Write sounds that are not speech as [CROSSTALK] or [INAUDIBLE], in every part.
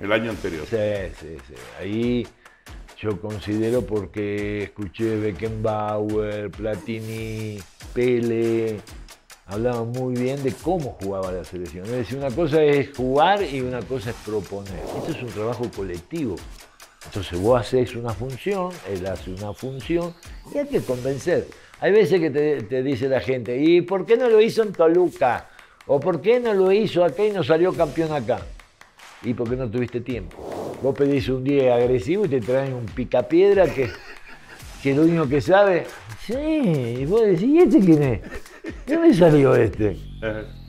El año anterior. Sí, sí, sí. Ahí yo considero porque escuché Beckenbauer, Platini, Pele, hablaban muy bien de cómo jugaba la selección. Es decir, una cosa es jugar y una cosa es proponer. Esto es un trabajo colectivo. Entonces vos haces una función, él hace una función y hay que convencer. Hay veces que te, te dice la gente, ¿y por qué no lo hizo en Toluca? ¿O por qué no lo hizo acá y no salió campeón acá? y porque no tuviste tiempo. Vos pedís un día agresivo y te traen un picapiedra que, que lo único que sabe. Sí, y vos decís, ¿y este quién es? qué me salió este?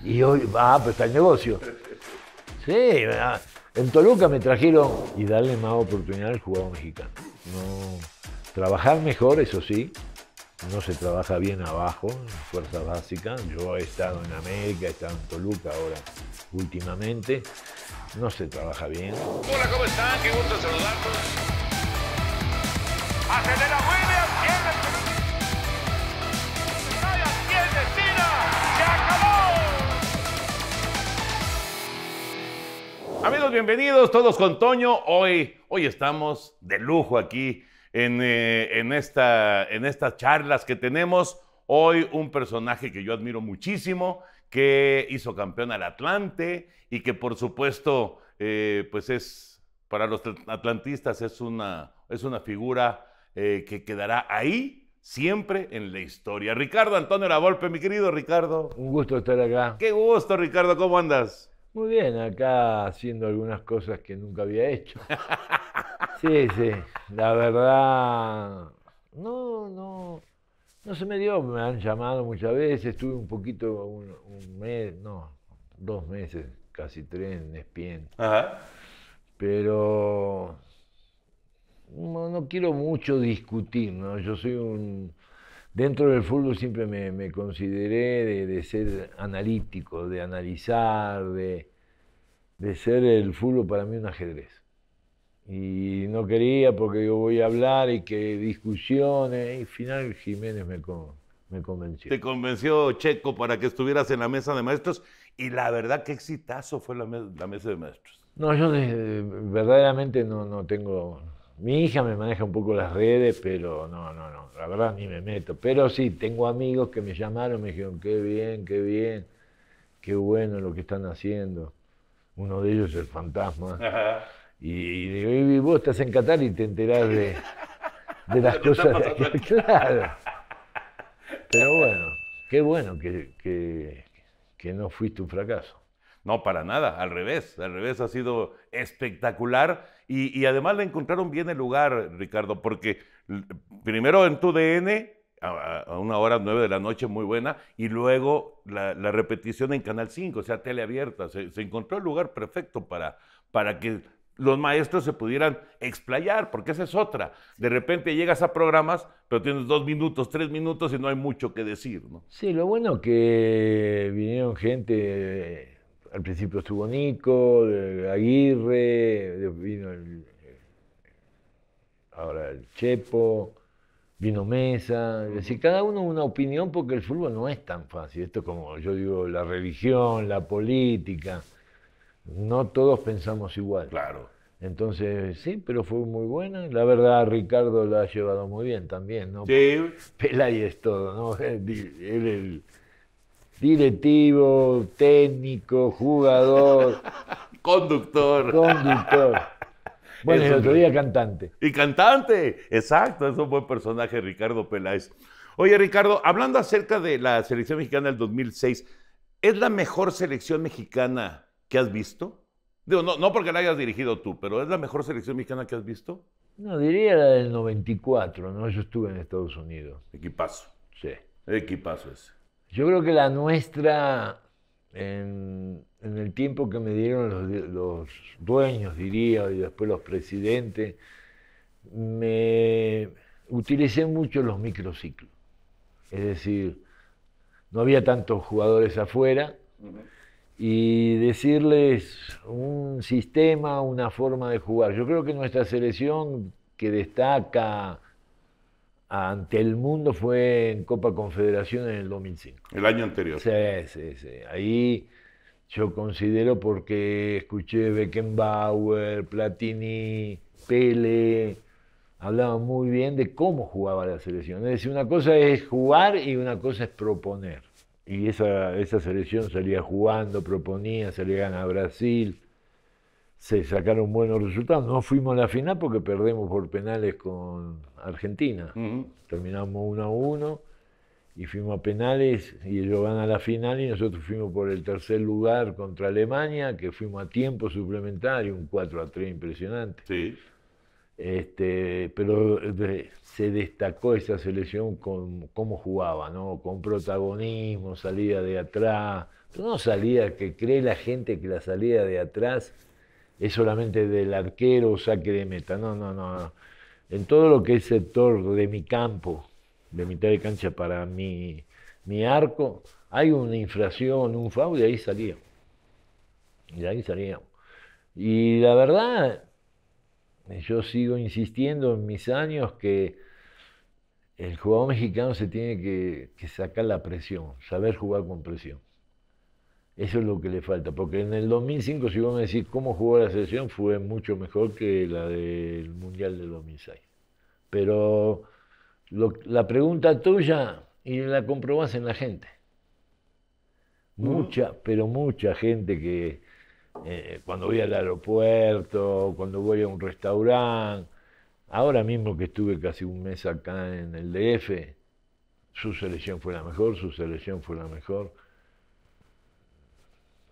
Y hoy, ah, pues está el negocio. Sí, ah, en Toluca me trajeron y darle más oportunidad al jugador mexicano. No, trabajar mejor, eso sí, no se trabaja bien abajo, fuerza básica. Yo he estado en América, he estado en Toluca ahora últimamente, no se trabaja bien. Hola, ¿cómo están? Qué gusto saludarlos. Acelera Williams, tiene acabó. Amigos, bienvenidos todos con Toño. Hoy, hoy estamos de lujo aquí eh, en, esta, en estas charlas que tenemos. Hoy un personaje que yo admiro muchísimo, que hizo campeón al Atlante, y que por supuesto, eh, pues es, para los atlantistas es una, es una figura eh, que quedará ahí siempre en la historia. Ricardo Antonio Lavolpe, mi querido Ricardo. Un gusto estar acá. Qué gusto, Ricardo, ¿cómo andas? Muy bien, acá haciendo algunas cosas que nunca había hecho. [LAUGHS] Sí, sí, la verdad, no, no, no se me dio, me han llamado muchas veces, estuve un poquito, un mes, no, dos meses casi tres en Pero no, quiero mucho discutir, ¿no? Yo soy un... Dentro del fútbol siempre me, consideré de, ser analítico, de analizar, de, ser el fútbol para mí un ajedrez. Y no quería porque yo voy a hablar y que discusiones. Y final Jiménez me convenció. Te convenció Checo para que estuvieras en la mesa de maestros. Y la verdad, qué exitazo fue la, mesa de maestros. No, yo verdaderamente no, tengo. Mi hija me maneja un poco las redes, pero no, no, no. La verdad ni me meto. Pero sí, tengo amigos que me llamaron, me dijeron, qué bien, qué bien, qué bueno lo que están haciendo. Uno de ellos es el fantasma. Y, digo, y vos estás en Qatar y te enterás de, de las cosas. De [LAUGHS] claro. Pero bueno, qué bueno que que no fuiste un fracaso. No, para nada, al revés, al revés ha sido espectacular y, además le encontraron bien el lugar, Ricardo, porque primero en tu DN a, una hora nueve de la noche muy buena y luego la, repetición en Canal 5, o sea, teleabierta, se, se encontró el lugar perfecto para, para que los maestros se pudieran explayar, porque esa es otra. De repente llegas a programas, pero tienes dos minutos, tres minutos y no hay mucho que decir. ¿no? Sí, lo bueno que vinieron gente, al principio estuvo Nico, Aguirre, vino el, ahora el Chepo, vino Mesa, cada uno una opinión porque el fútbol no es tan fácil, esto como yo digo, la religión, la política no todos pensamos igual. Claro. Entonces, sí, pero fue muy buena. La verdad, Ricardo la ha llevado muy bien también, ¿no? Sí. Pela es todo, ¿no? [LAUGHS] Él, el directivo, técnico, jugador. [LAUGHS] conductor. Conductor. [LAUGHS] Bueno, el otro día cantante. Y cantante, exacto, es un buen personaje Ricardo Peláez. Oye, Ricardo, hablando acerca de la selección mexicana del 2006, ¿es la mejor selección mexicana ¿Qué has visto? Digo, no, no porque la hayas dirigido tú, pero ¿es la mejor selección mexicana que has visto? No, diría la del 94, ¿no? Yo estuve en Estados Unidos. Equipazo. Sí. Equipazo ese. Yo creo que la nuestra, en, el tiempo que me dieron los, dueños, diría, y después los presidentes, me utilicé mucho los microciclos. Es decir, no había tantos jugadores afuera y decirles un sistema, una forma de jugar. Yo creo que nuestra selección que destaca ante el mundo fue en Copa Confederación en el 2005. El año anterior. Sí, sí, sí. Ahí yo considero porque escuché Beckenbauer, Platini, Pele, hablaban muy bien de cómo jugaba la selección. Es decir, una cosa es jugar y una cosa es proponer y esa, esa selección salía jugando, proponía, se le gana a Brasil, se sacaron buenos resultados. No fuimos a la final porque perdemos por penales con Argentina. Terminamos 1 a 1 y fuimos a penales y ellos ganan la final y nosotros fuimos por el tercer lugar contra Alemania, que fuimos a tiempo suplementario, un 4 a 3 impresionante. Sí. Este, pero se destacó esa selección con cómo jugaba, ¿no? con protagonismo, salida de atrás, no salía que cree la gente que la salida de atrás es solamente del arquero o saque de meta, no, no, no, en todo lo que es sector de mi campo, de mitad de cancha para mi, mi arco, hay una infracción, un FAU, y ahí salía, Y ahí salía. Y la verdad, yo sigo insistiendo en mis años que el jugador mexicano se tiene que, sacar la presión, saber jugar con presión. Eso es lo que le falta, porque en el 2005, si vamos a decir cómo jugó la selección, fue mucho mejor que la del Mundial del 2006. Pero la pregunta tuya y la comprobás en la gente. Mucha, pero mucha gente que, eh, cuando voy al aeropuerto, cuando voy a un restaurante. Ahora mismo que estuve casi un mes acá en el DF, su selección fue la mejor, su selección fue la mejor.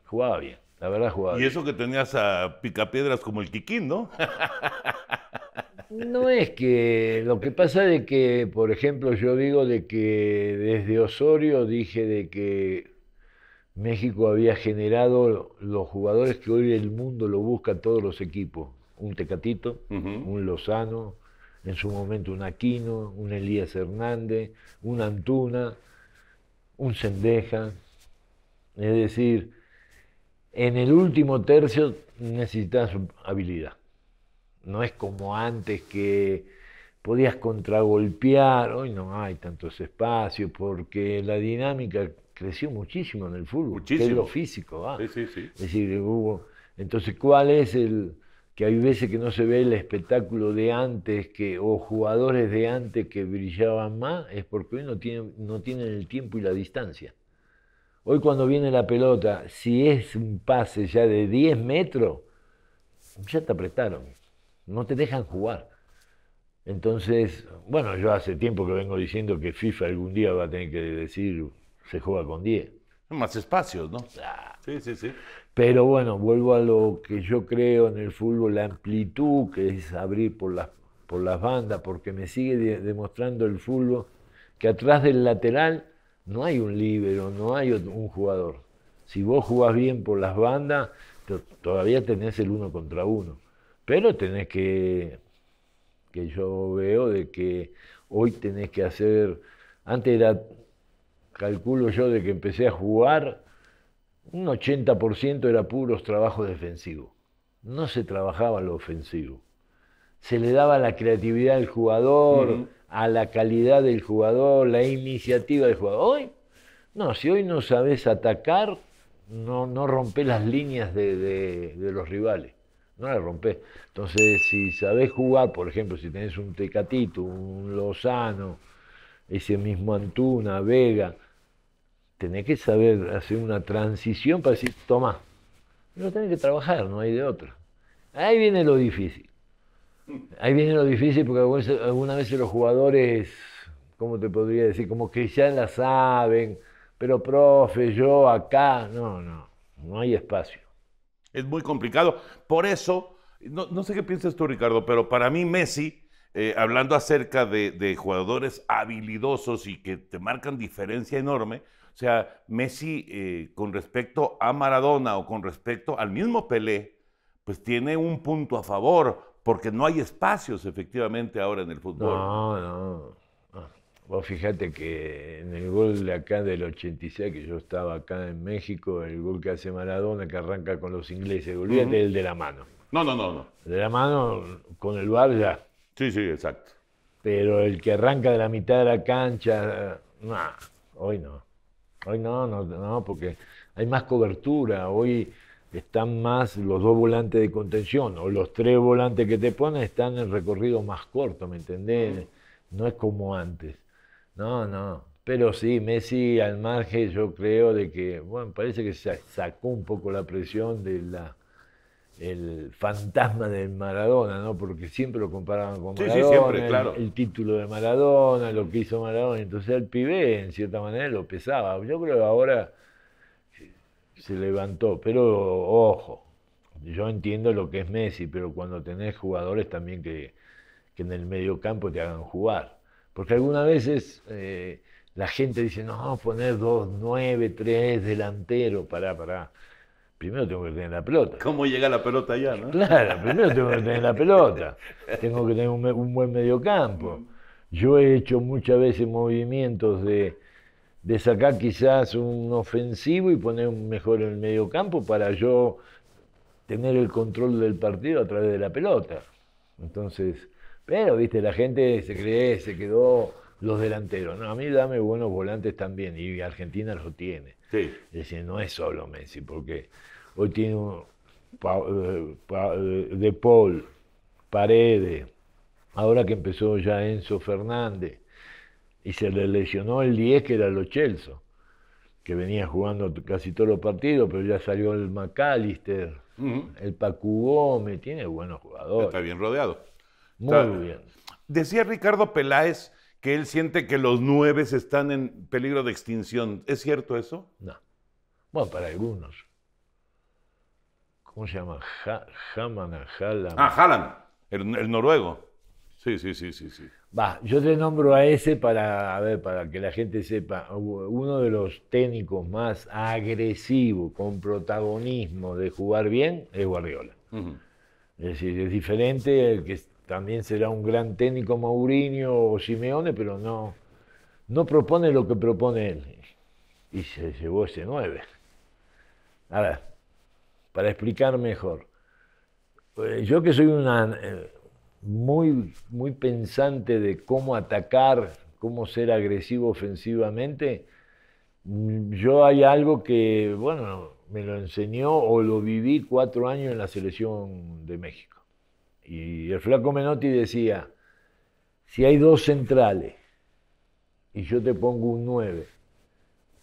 Jugaba bien, la verdad jugaba bien. Y eso que tenías a picapiedras como el Kikín, ¿no? No es que, lo que pasa es que, por ejemplo, yo digo de que desde Osorio dije de que México había generado los jugadores que hoy el mundo lo busca a todos los equipos. Un Tecatito, un Lozano, en su momento un Aquino, un Elías Hernández, un Antuna, un Sendeja. Es decir, en el último tercio necesitas habilidad. No es como antes que podías contragolpear, hoy no hay tantos espacios porque la dinámica creció muchísimo en el fútbol, muchísimo. lo físico. Sí, sí, sí. Es decir, hubo... Entonces, ¿cuál es el...? que hay veces que no se ve el espectáculo de antes que, o jugadores de antes que brillaban más, es porque hoy no tienen, no tienen el tiempo y la distancia. Hoy cuando viene la pelota, si es un pase ya de 10 metros, ya te apretaron, no te dejan jugar. Entonces, bueno, yo hace tiempo que vengo diciendo que FIFA algún día va a tener que decir se juega con 10. Más espacios, ¿no? Sí, sí, sí. Pero bueno, vuelvo a lo que yo creo en el fútbol, la amplitud que es abrir por las, por las bandas, porque me sigue demostrando el fútbol que atrás del lateral no hay un líbero, no hay un jugador. Si vos jugás bien por las bandas, todavía tenés el uno contra uno. Pero tenés que, que yo veo de que hoy tenés que hacer, antes era calculo yo, de que empecé a jugar, un 80% era puros trabajos defensivos. No se trabajaba lo ofensivo. Se le daba la creatividad al jugador, a la calidad del jugador, la iniciativa del jugador. Hoy, no, si hoy no sabes atacar, no, no rompes las líneas de, los rivales. No las rompes. Entonces, si sabes jugar, por ejemplo, si tenés un Tecatito, un Lozano, ese mismo Antuna, Vega, tenés que saber hacer una transición para decir, toma, pero tenés que trabajar, no hay de otra. Ahí viene lo difícil. Ahí viene lo difícil porque algunas veces los jugadores, ¿cómo te podría decir? Como que ya la saben, pero profe, yo acá, no, no, no hay espacio. Es muy complicado. Por eso, no, sé qué piensas tú, Ricardo, pero para mí Messi, eh, hablando acerca de, de, jugadores habilidosos y que te marcan diferencia enorme, o sea, Messi eh, con respecto a Maradona o con respecto al mismo Pelé, pues tiene un punto a favor, porque no hay espacios efectivamente ahora en el fútbol. No, no. Ah, vos fíjate que en el gol de acá del 86, que yo estaba acá en México, el gol que hace Maradona, que arranca con los ingleses, olvídate el de la mano. No, no, no, no. De la mano, con el bar Sí, sí, exacto. Pero el que arranca de la mitad de la cancha, no, hoy no. Hoy no, no, no, porque hay más cobertura, hoy están más los dos volantes de contención o los tres volantes que te ponen están en recorrido más corto, ¿me entendés? No es como antes. No, no. Pero sí, Messi al margen yo creo de que, bueno, parece que se sacó un poco la presión de la el fantasma del Maradona, ¿no? Porque siempre lo comparaban con Maradona, el, claro. el, título de Maradona, lo que hizo Maradona, entonces el pibe en cierta manera lo pesaba. Yo creo que ahora se levantó, pero ojo, yo entiendo lo que es Messi, pero cuando tenés jugadores también que, en el medio campo te hagan jugar. Porque algunas veces eh, la gente dice, no, poner dos, nueve, tres, delantero, pará, pará primero tengo que tener la pelota. ¿Cómo llega la pelota allá? ¿no? Claro, primero tengo que tener la [LAUGHS] pelota, tengo que tener un, buen buen mediocampo. Yo he hecho muchas veces movimientos de, sacar quizás un ofensivo y poner un mejor en el mediocampo para yo tener el control del partido a través de la pelota. Entonces, pero viste, la gente se cree, se quedó los delanteros. No, a mí dame buenos volantes también y Argentina los tiene decir, no es solo Messi, porque hoy tiene eh, eh, De Paul, Paredes, ahora que empezó ya Enzo Fernández, y se le lesionó el 10 que era los Chelsea que venía jugando casi todos los partidos, pero ya salió el McAllister, el Pacu Gómez, tiene buenos jugadores. Está bien rodeado. Muy bien. Decía Ricardo Peláez que él siente que los nueve están en peligro de extinción. ¿Es cierto eso? No. Bueno, para algunos. ¿Cómo se llama? Hamann, Haman, Ah, Hallam, el, noruego. Sí, sí, sí, sí, sí. Va, yo te nombro a ese para, ver, para que la gente sepa. Uno de los técnicos más agresivos, con protagonismo de jugar bien, es Guardiola. Es decir, es diferente el que también será un gran técnico Maurinio o Simeone, pero no, no propone lo que propone él. Y se llevó ese 9. Ahora, para explicar mejor, eh, yo que soy una eh, muy, muy pensante de cómo atacar, cómo ser agresivo ofensivamente, mm, yo hay algo que, bueno, me lo enseñó o lo viví cuatro años en la selección de México. Y el flaco Menotti decía, si hay dos centrales y yo te pongo un 9,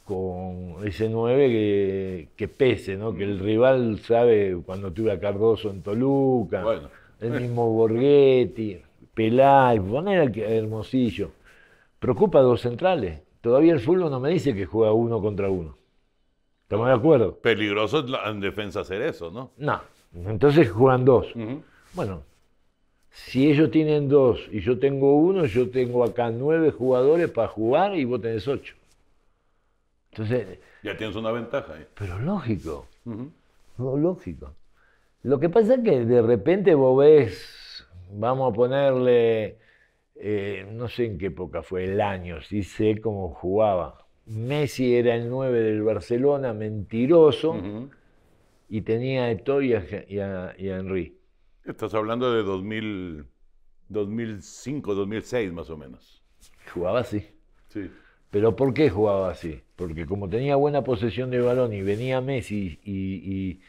con ese 9 que, pese, ¿no? que el mm. rival sabe cuando tuve a Cardoso en Toluca, el mismo Borghetti, y poner al Hermosillo. Preocupa dos centrales. Todavía el fútbol no me dice que juega uno contra uno. ¿Estamos de acuerdo? Peligroso en defensa hacer eso, ¿no? No. Entonces juegan dos. Bueno, si ellos tienen dos y yo tengo uno, yo tengo acá nueve jugadores para jugar y vos tenés ocho. Entonces. Ya tienes una ventaja. Pero lógico. lógico. Lo que pasa es que de repente vos ves, vamos a ponerle, eh, no sé en qué época fue, el año, sí sé cómo jugaba. Messi era el nueve del Barcelona, mentiroso, y tenía a Eto'o y y a Henry. Estás hablando de 2005, 2006 más o menos. Jugaba así. Sí. Pero ¿por qué jugaba así? Porque como tenía buena posesión de balón y venía Messi y,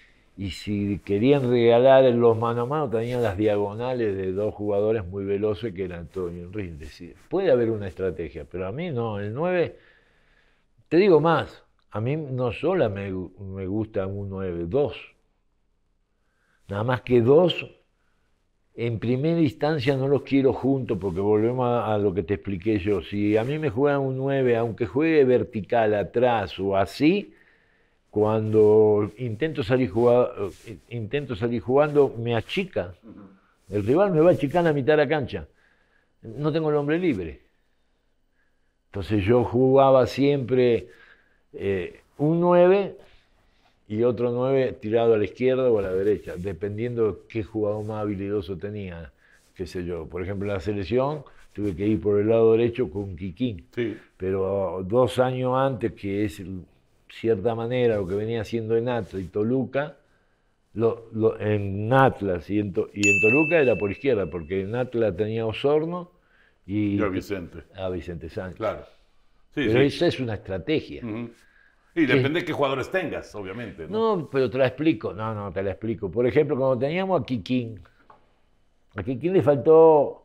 si querían regalar los mano a mano, tenían las diagonales de dos jugadores muy veloces que era Antonio Enrique. puede haber una estrategia, pero a mí no. El 9, te digo más, a mí no solo me, gusta un 9, dos. Nada más que dos en primera instancia no los quiero juntos, porque volvemos a, lo que te expliqué yo. Si a mí me juegan un 9, aunque juegue vertical, atrás o así, cuando intento salir, eh, intento salir jugando, me achica. El rival me va a achicar a la mitad de la cancha. No tengo el hombre libre. Entonces yo jugaba siempre eh, un 9 y otro nueve tirado a la izquierda o a la derecha, dependiendo qué jugador más habilidoso tenía, qué sé yo. Por ejemplo, en la selección tuve que ir por el lado derecho con Kikín, sí. pero dos años antes, que es cierta manera lo que venía haciendo en Atlas y Toluca, lo, en Atlas y en, y Toluca era por izquierda, porque en Atlas tenía Osorno y, y a Vicente. A Vicente Sánchez. Claro. pero esa es una estrategia. Y depende de qué jugadores tengas, obviamente. ¿no? pero te la explico. No, no, te la explico. Por ejemplo, cuando teníamos a Kikín, a Kikín le faltó,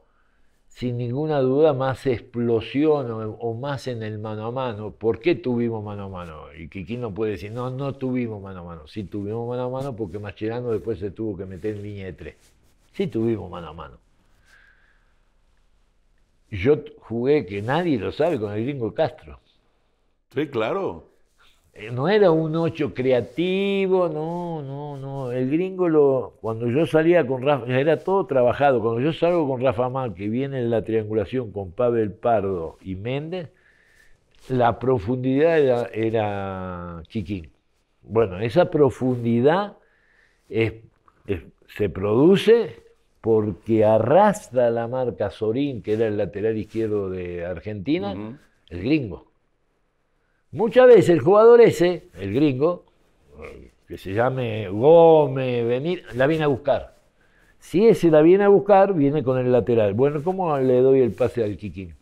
sin ninguna duda, más explosión o, más en el mano a mano. ¿Por qué tuvimos mano a mano? Y Kikín no puede decir, no, no tuvimos mano a mano. Sí tuvimos mano a mano porque Mascherano después se tuvo que meter en línea de tres. Sí tuvimos mano a mano. Yo jugué, que nadie lo sabe, con el gringo Castro. Sí, claro. Eh, no era un ocho creativo, no, no, no. El gringo, lo, cuando yo salía con Rafa, era todo trabajado. Cuando yo salgo con Rafa Mal, que viene en la triangulación con Pavel Pardo y Méndez, la profundidad era, Chiquín. Bueno, esa profundidad se produce porque arrastra la marca Sorín, que era el lateral izquierdo de Argentina, el gringo. Muchas veces el jugador ese, el gringo, que se llame Gómez, venir, la viene a buscar. Si ese la viene a buscar, viene con el lateral. Bueno, ¿cómo le doy el pase al Kikín?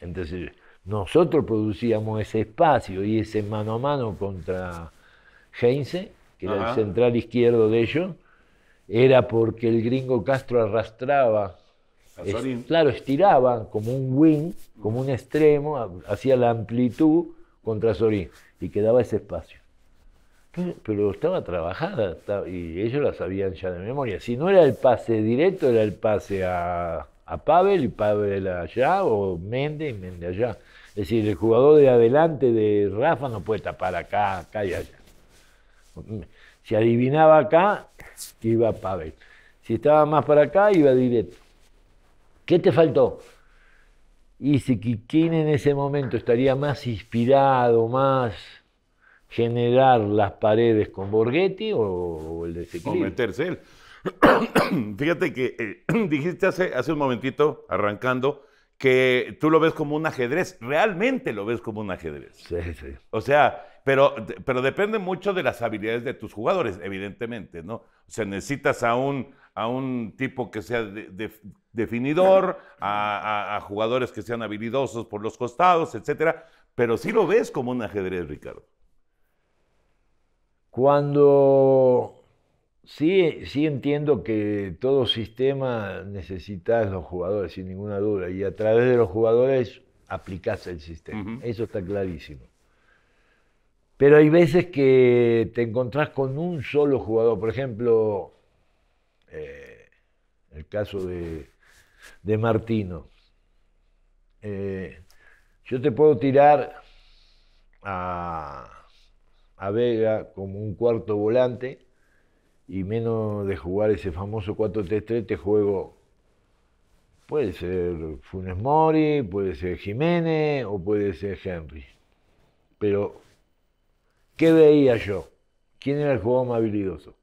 Entonces, nosotros producíamos ese espacio y ese mano a mano contra Heinze, que era el central izquierdo de ellos, era porque el gringo Castro arrastraba claro, estiraba como un wing, como un extremo, hacía la amplitud contra Sorín y quedaba ese espacio. Pero estaba trabajada y ellos la sabían ya de memoria. Si no era el pase directo, era el pase a, Pavel y Pavel allá o Mende y Mende allá. Es decir, el jugador de adelante de Rafa no puede tapar acá, acá y allá. Si adivinaba acá, iba Pavel. Si estaba más para acá, iba directo. ¿Qué te faltó? Y si quién en ese momento estaría más inspirado, más generar las paredes con Borghetti o, el de O meterse él. [COUGHS] Fíjate que eh, [COUGHS] dijiste hace, hace un momentito, arrancando, que tú lo ves como un ajedrez. Realmente lo ves como un ajedrez. Sí, sí. O sea, pero, pero depende mucho de las habilidades de tus jugadores, evidentemente, ¿no? O sea, necesitas a a un tipo que sea definidor, a, jugadores que sean habilidosos por los costados, etcétera. Pero sí lo ves como un ajedrez, Ricardo. Cuando sí, sí entiendo que todo sistema necesitas los jugadores, sin ninguna duda, y a través de los jugadores aplicas el sistema. Eso está clarísimo. Pero hay veces que te encontrás con un solo jugador. Por ejemplo, eh, el caso de, Martino. Eh, yo te puedo tirar a, Vega como un cuarto volante y menos de jugar ese famoso 4-3-3 te juego, puede ser Funes Mori, puede ser Jiménez o puede ser Henry. Pero, ¿qué veía yo? ¿Quién era el jugador más habilidoso?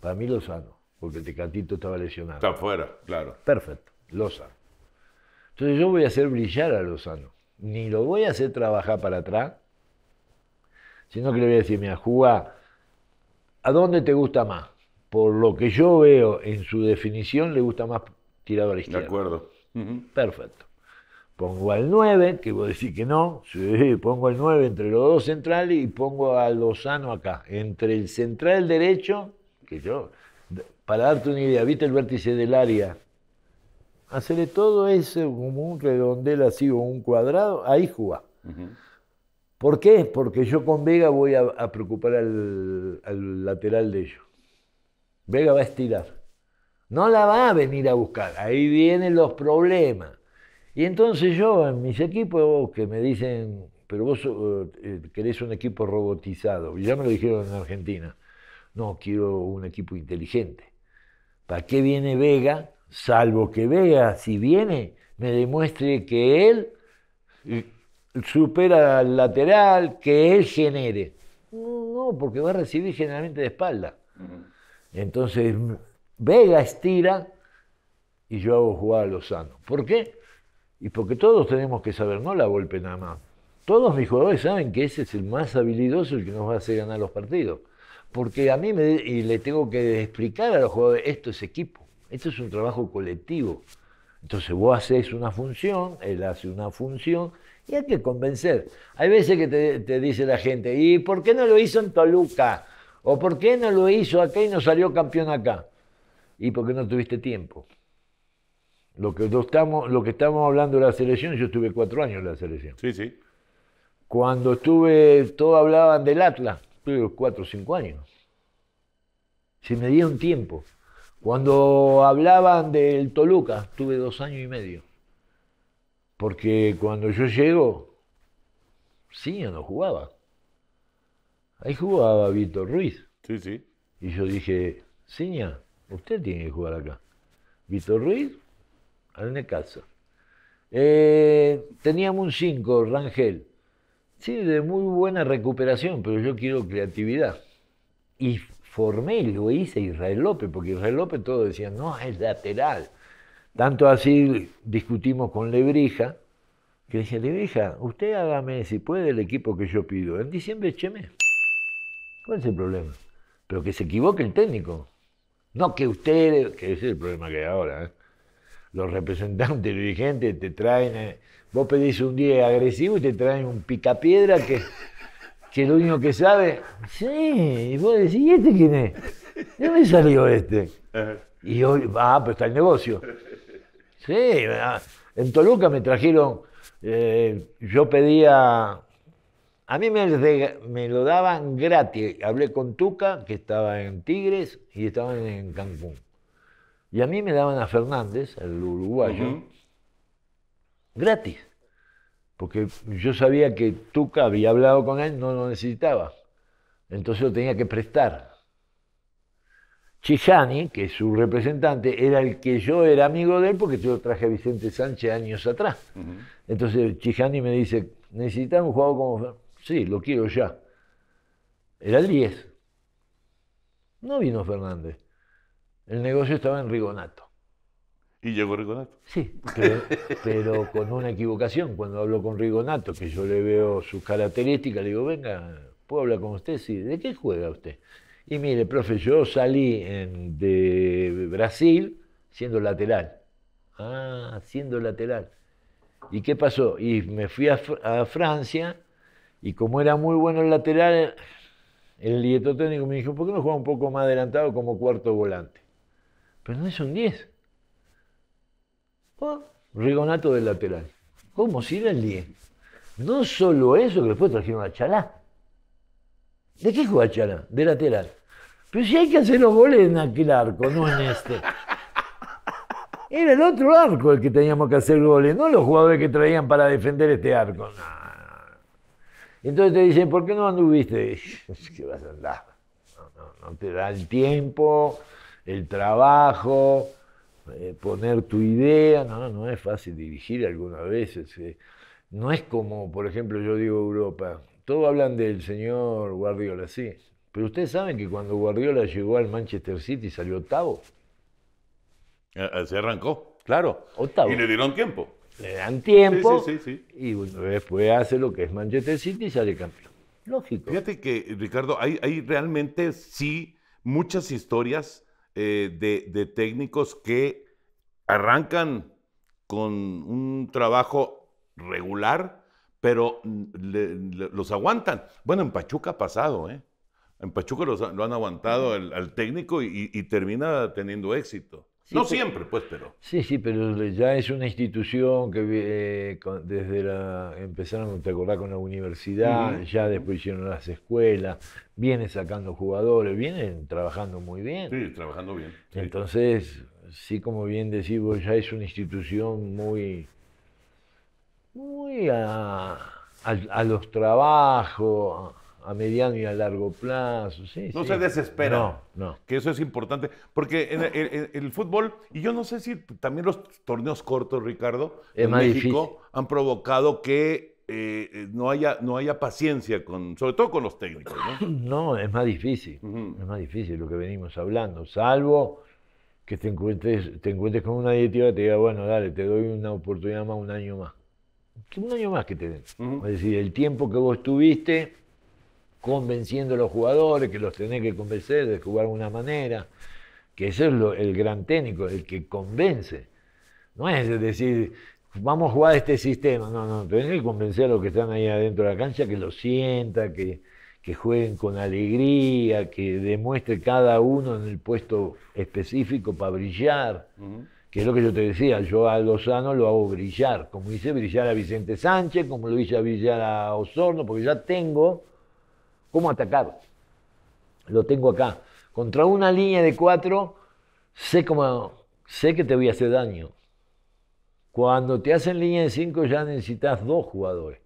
Para mí Lozano porque Tecatito estaba lesionado. Está fuera, claro. Perfecto, Lozano. Entonces yo voy a hacer brillar a Lozano. Ni lo voy a hacer trabajar para atrás, sino que le voy a decir, mira, juega, ¿a dónde te gusta más? Por lo que yo veo en su definición, le gusta más tirado a la izquierda. De acuerdo. Perfecto. Pongo al 9, que a decir que no, sí, pongo al 9 entre los dos centrales y pongo a Lozano acá, entre el central derecho, que yo, para darte una idea, ¿viste el vértice del área? Hacerle todo eso como un redondel así o un cuadrado, ahí juega ¿Por qué? Porque yo con Vega voy a, preocupar al, lateral de ellos. Vega va a estirar. No la va a venir a buscar. Ahí vienen los problemas. Y entonces yo en mis equipos que me dicen, pero vos eh, querés un equipo robotizado. Ya me lo dijeron en Argentina. No, quiero un equipo inteligente. ¿Para qué viene Vega? Salvo que Vega, si viene, me demuestre que él eh, supera al lateral, que él genere. No, porque va a recibir generalmente de espalda. Entonces, Vega estira y yo hago jugar a Lozano. ¿Por qué? Y porque todos tenemos que saber, no la golpe nada más. Todos mis jugadores saben que ese es el más habilidoso, el que nos va a hacer ganar los partidos. Porque a mí me, y le tengo que explicar a los jugadores, esto es equipo, esto es un trabajo colectivo. Entonces vos haces una función, él hace una función, y hay que convencer. Hay veces que te, dice la gente, ¿y por qué no lo hizo en Toluca? ¿O por qué no lo hizo acá y no salió campeón acá? Y por qué no tuviste tiempo. Lo que, estamos, lo que estamos hablando de la selección, yo estuve cuatro años en la selección. Sí, sí. Cuando estuve, todos hablaban del Atlas tuve cuatro o cinco años. si me dieron tiempo. Cuando hablaban del Toluca, tuve dos años y medio. Porque cuando yo llego, sí, no jugaba. Ahí jugaba Víctor Ruiz. Sí, sí. Y yo dije, siña, usted tiene que jugar acá. Víctor Ruiz, al eh, teníamos un cinco, Rangel. Sí, de muy buena recuperación, pero yo quiero creatividad. Y formé, lo hice Israel López, porque Israel López todos decían, no, es lateral. Tanto así discutimos con Lebrija, que decía, Lebrija, usted hágame si puede el equipo que yo pido. En diciembre écheme. ¿Cuál es el problema? Pero que se equivoque el técnico. No que usted... que ese es el problema que hay ahora, ¿eh? los representantes dirigentes te traen eh, Vos pedís un día agresivo y te traen un picapiedra que, que lo único que sabe. Sí, y vos decís, ¿y este quién es? ¿De dónde salió este? Y hoy, ah, pues está el negocio. Sí, ah, en Toluca me trajeron, eh, yo pedía a mí me, me, lo daban gratis. Hablé con Tuca, que estaba en Tigres y estaban en Cancún. Y a mí me daban a Fernández, el uruguayo, gratis. Porque yo sabía que Tuca había hablado con él, no lo necesitaba. Entonces lo tenía que prestar. Chijani, que es su representante, era el que yo era amigo de él porque yo traje a Vicente Sánchez años atrás. Entonces Chijani me dice, ¿necesitan un juego como... Sí, lo quiero ya. Era el 10. No vino Fernández. El negocio estaba en Rigonato. Y llegó Rigonato. Sí, [LAUGHS] pero, con una equivocación. Cuando hablo con Rigonato, que yo le veo sus características, le digo, venga, ¿puedo hablar con usted? Sí, ¿de qué juega usted? Y mire, profe, yo salí de Brasil siendo lateral. Ah, siendo lateral. ¿Y qué pasó? Y me fui a, Francia y como era muy bueno el lateral, el dietotécnico técnico me dijo, ¿por qué no juega un poco más adelantado como cuarto volante? Pero no es un 10. Rigonato del lateral. ¿Cómo? Si era el 10. No solo eso, que después trajeron a Chalá. ¿De qué juega Chalá? De lateral. Pero si hay que hacer los goles en aquel arco, no en este. Era el otro arco el que teníamos que hacer goles, no los jugadores que traían para defender este arco. Entonces te dicen, ¿por qué no anduviste? [LAUGHS] ¿Qué vas a andar? No, no te da el tiempo, el trabajo, eh, poner tu idea, no, no es fácil dirigir algunas veces. Eh. No es como, por ejemplo, yo digo Europa, todos hablan del señor Guardiola, sí, pero ustedes saben que cuando Guardiola llegó al Manchester City salió octavo. Eh, se arrancó, claro. Octavo. Y le dieron tiempo. Le dan tiempo. Sí, y después hace lo que es Manchester City y sale campeón. Lógico. Fíjate que, Ricardo, hay, hay realmente sí muchas historias eh, de, técnicos que arrancan con un trabajo regular, pero los aguantan. Bueno, en Pachuca ha pasado, ¿eh? En Pachuca los, lo han aguantado al técnico y, termina teniendo éxito no siempre, pues, pero. Sí, sí, pero ya es una institución que eh, desde la. Empezaron, te acordás, con la universidad, ya después hicieron las escuelas, viene sacando jugadores, vienen trabajando muy bien. Sí, trabajando bien. Entonces, sí, como bien decís ya es una institución muy. muy a los trabajos, a mediano y a largo plazo. Sí, no se desespera. No, Que eso es importante. Porque el, fútbol, y yo no sé si también los torneos cortos, Ricardo, en México han provocado que eh, eh, no, haya, no haya paciencia, con, sobre todo con los técnicos. No, [CLEARS THROAT] es más difícil. Es más difícil lo que venimos hablando. Salvo que te encuentres, te encuentres con una directiva que te diga, bueno, dale, te doy una oportunidad más, un año más. Un año más que te den. Es decir, el tiempo que vos estuviste convenciendo a los jugadores, que los tenés que convencer de jugar de una manera, que ese es el gran técnico, el que convence. No es decir, vamos a jugar este sistema, no, no, tenés que convencer a los que están ahí adentro de la cancha que lo sienta, que, que jueguen con alegría, que demuestre cada uno en el puesto específico para brillar. Que es lo que yo te decía, yo a Lozano lo hago brillar, como hice brillar a Vicente Sánchez, como lo hice brillar a Osorno, porque ya tengo ¿Cómo atacar? Lo tengo acá. Contra una línea de cuatro, sé, cómo, sé que te voy a hacer daño. Cuando te hacen línea de cinco ya necesitas dos jugadores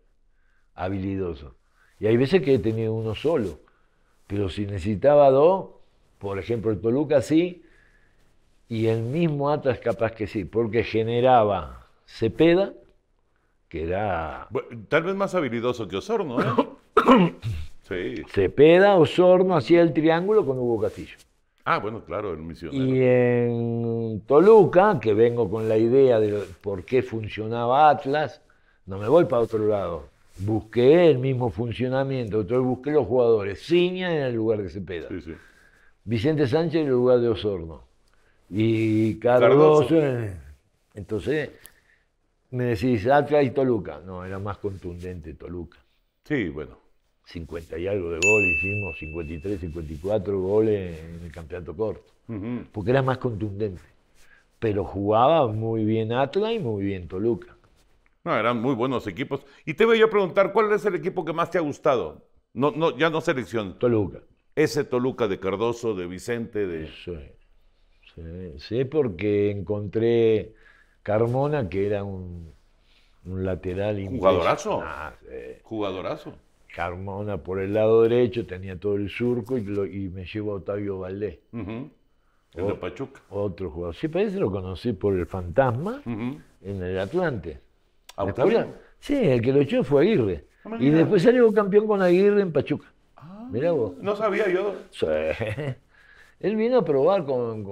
habilidosos. Y hay veces que he tenido uno solo. Pero si necesitaba dos, por ejemplo, el Toluca sí, y el mismo Atlas capaz que sí, porque generaba Cepeda, que era... tal vez más habilidoso que Osorno, ¿eh? [COUGHS] Cepeda, Osorno hacía el triángulo con Hugo Castillo. Ah, bueno, claro, el misionero. Y en Toluca, que vengo con la idea de por qué funcionaba Atlas, no me voy para otro lado. Busqué el mismo funcionamiento, entonces busqué los jugadores. Ciña en el lugar de Cepeda. Sí, sí. Vicente Sánchez en el lugar de Osorno. Y Carlos. Cardoso. Eh, entonces, me decís Atlas y Toluca. No, era más contundente Toluca. Sí, bueno. 50 y algo de goles, hicimos 53, 54 goles en el campeonato corto, porque era más contundente. Pero jugaba muy bien Atlas y muy bien Toluca. No, eran muy buenos equipos. Y te voy a preguntar, ¿cuál es el equipo que más te ha gustado? No, no, ya no selección. Toluca. Ese Toluca de Cardoso, de Vicente, de... Sí, sí, porque encontré Carmona, que era un, un lateral. Jugadorazo. Ah, Jugadorazo. Carmona por el lado derecho, tenía todo el surco y, me llevó a Otavio Valdés. En Pachuca. Otro jugador. Sí, parece lo conocí por el fantasma en el Atlante. ¿A Sí, el que lo echó fue Aguirre. y después salió campeón con Aguirre en Pachuca. Ah, Mira vos. No sabía yo. Sí. [LAUGHS] Él vino a probar con,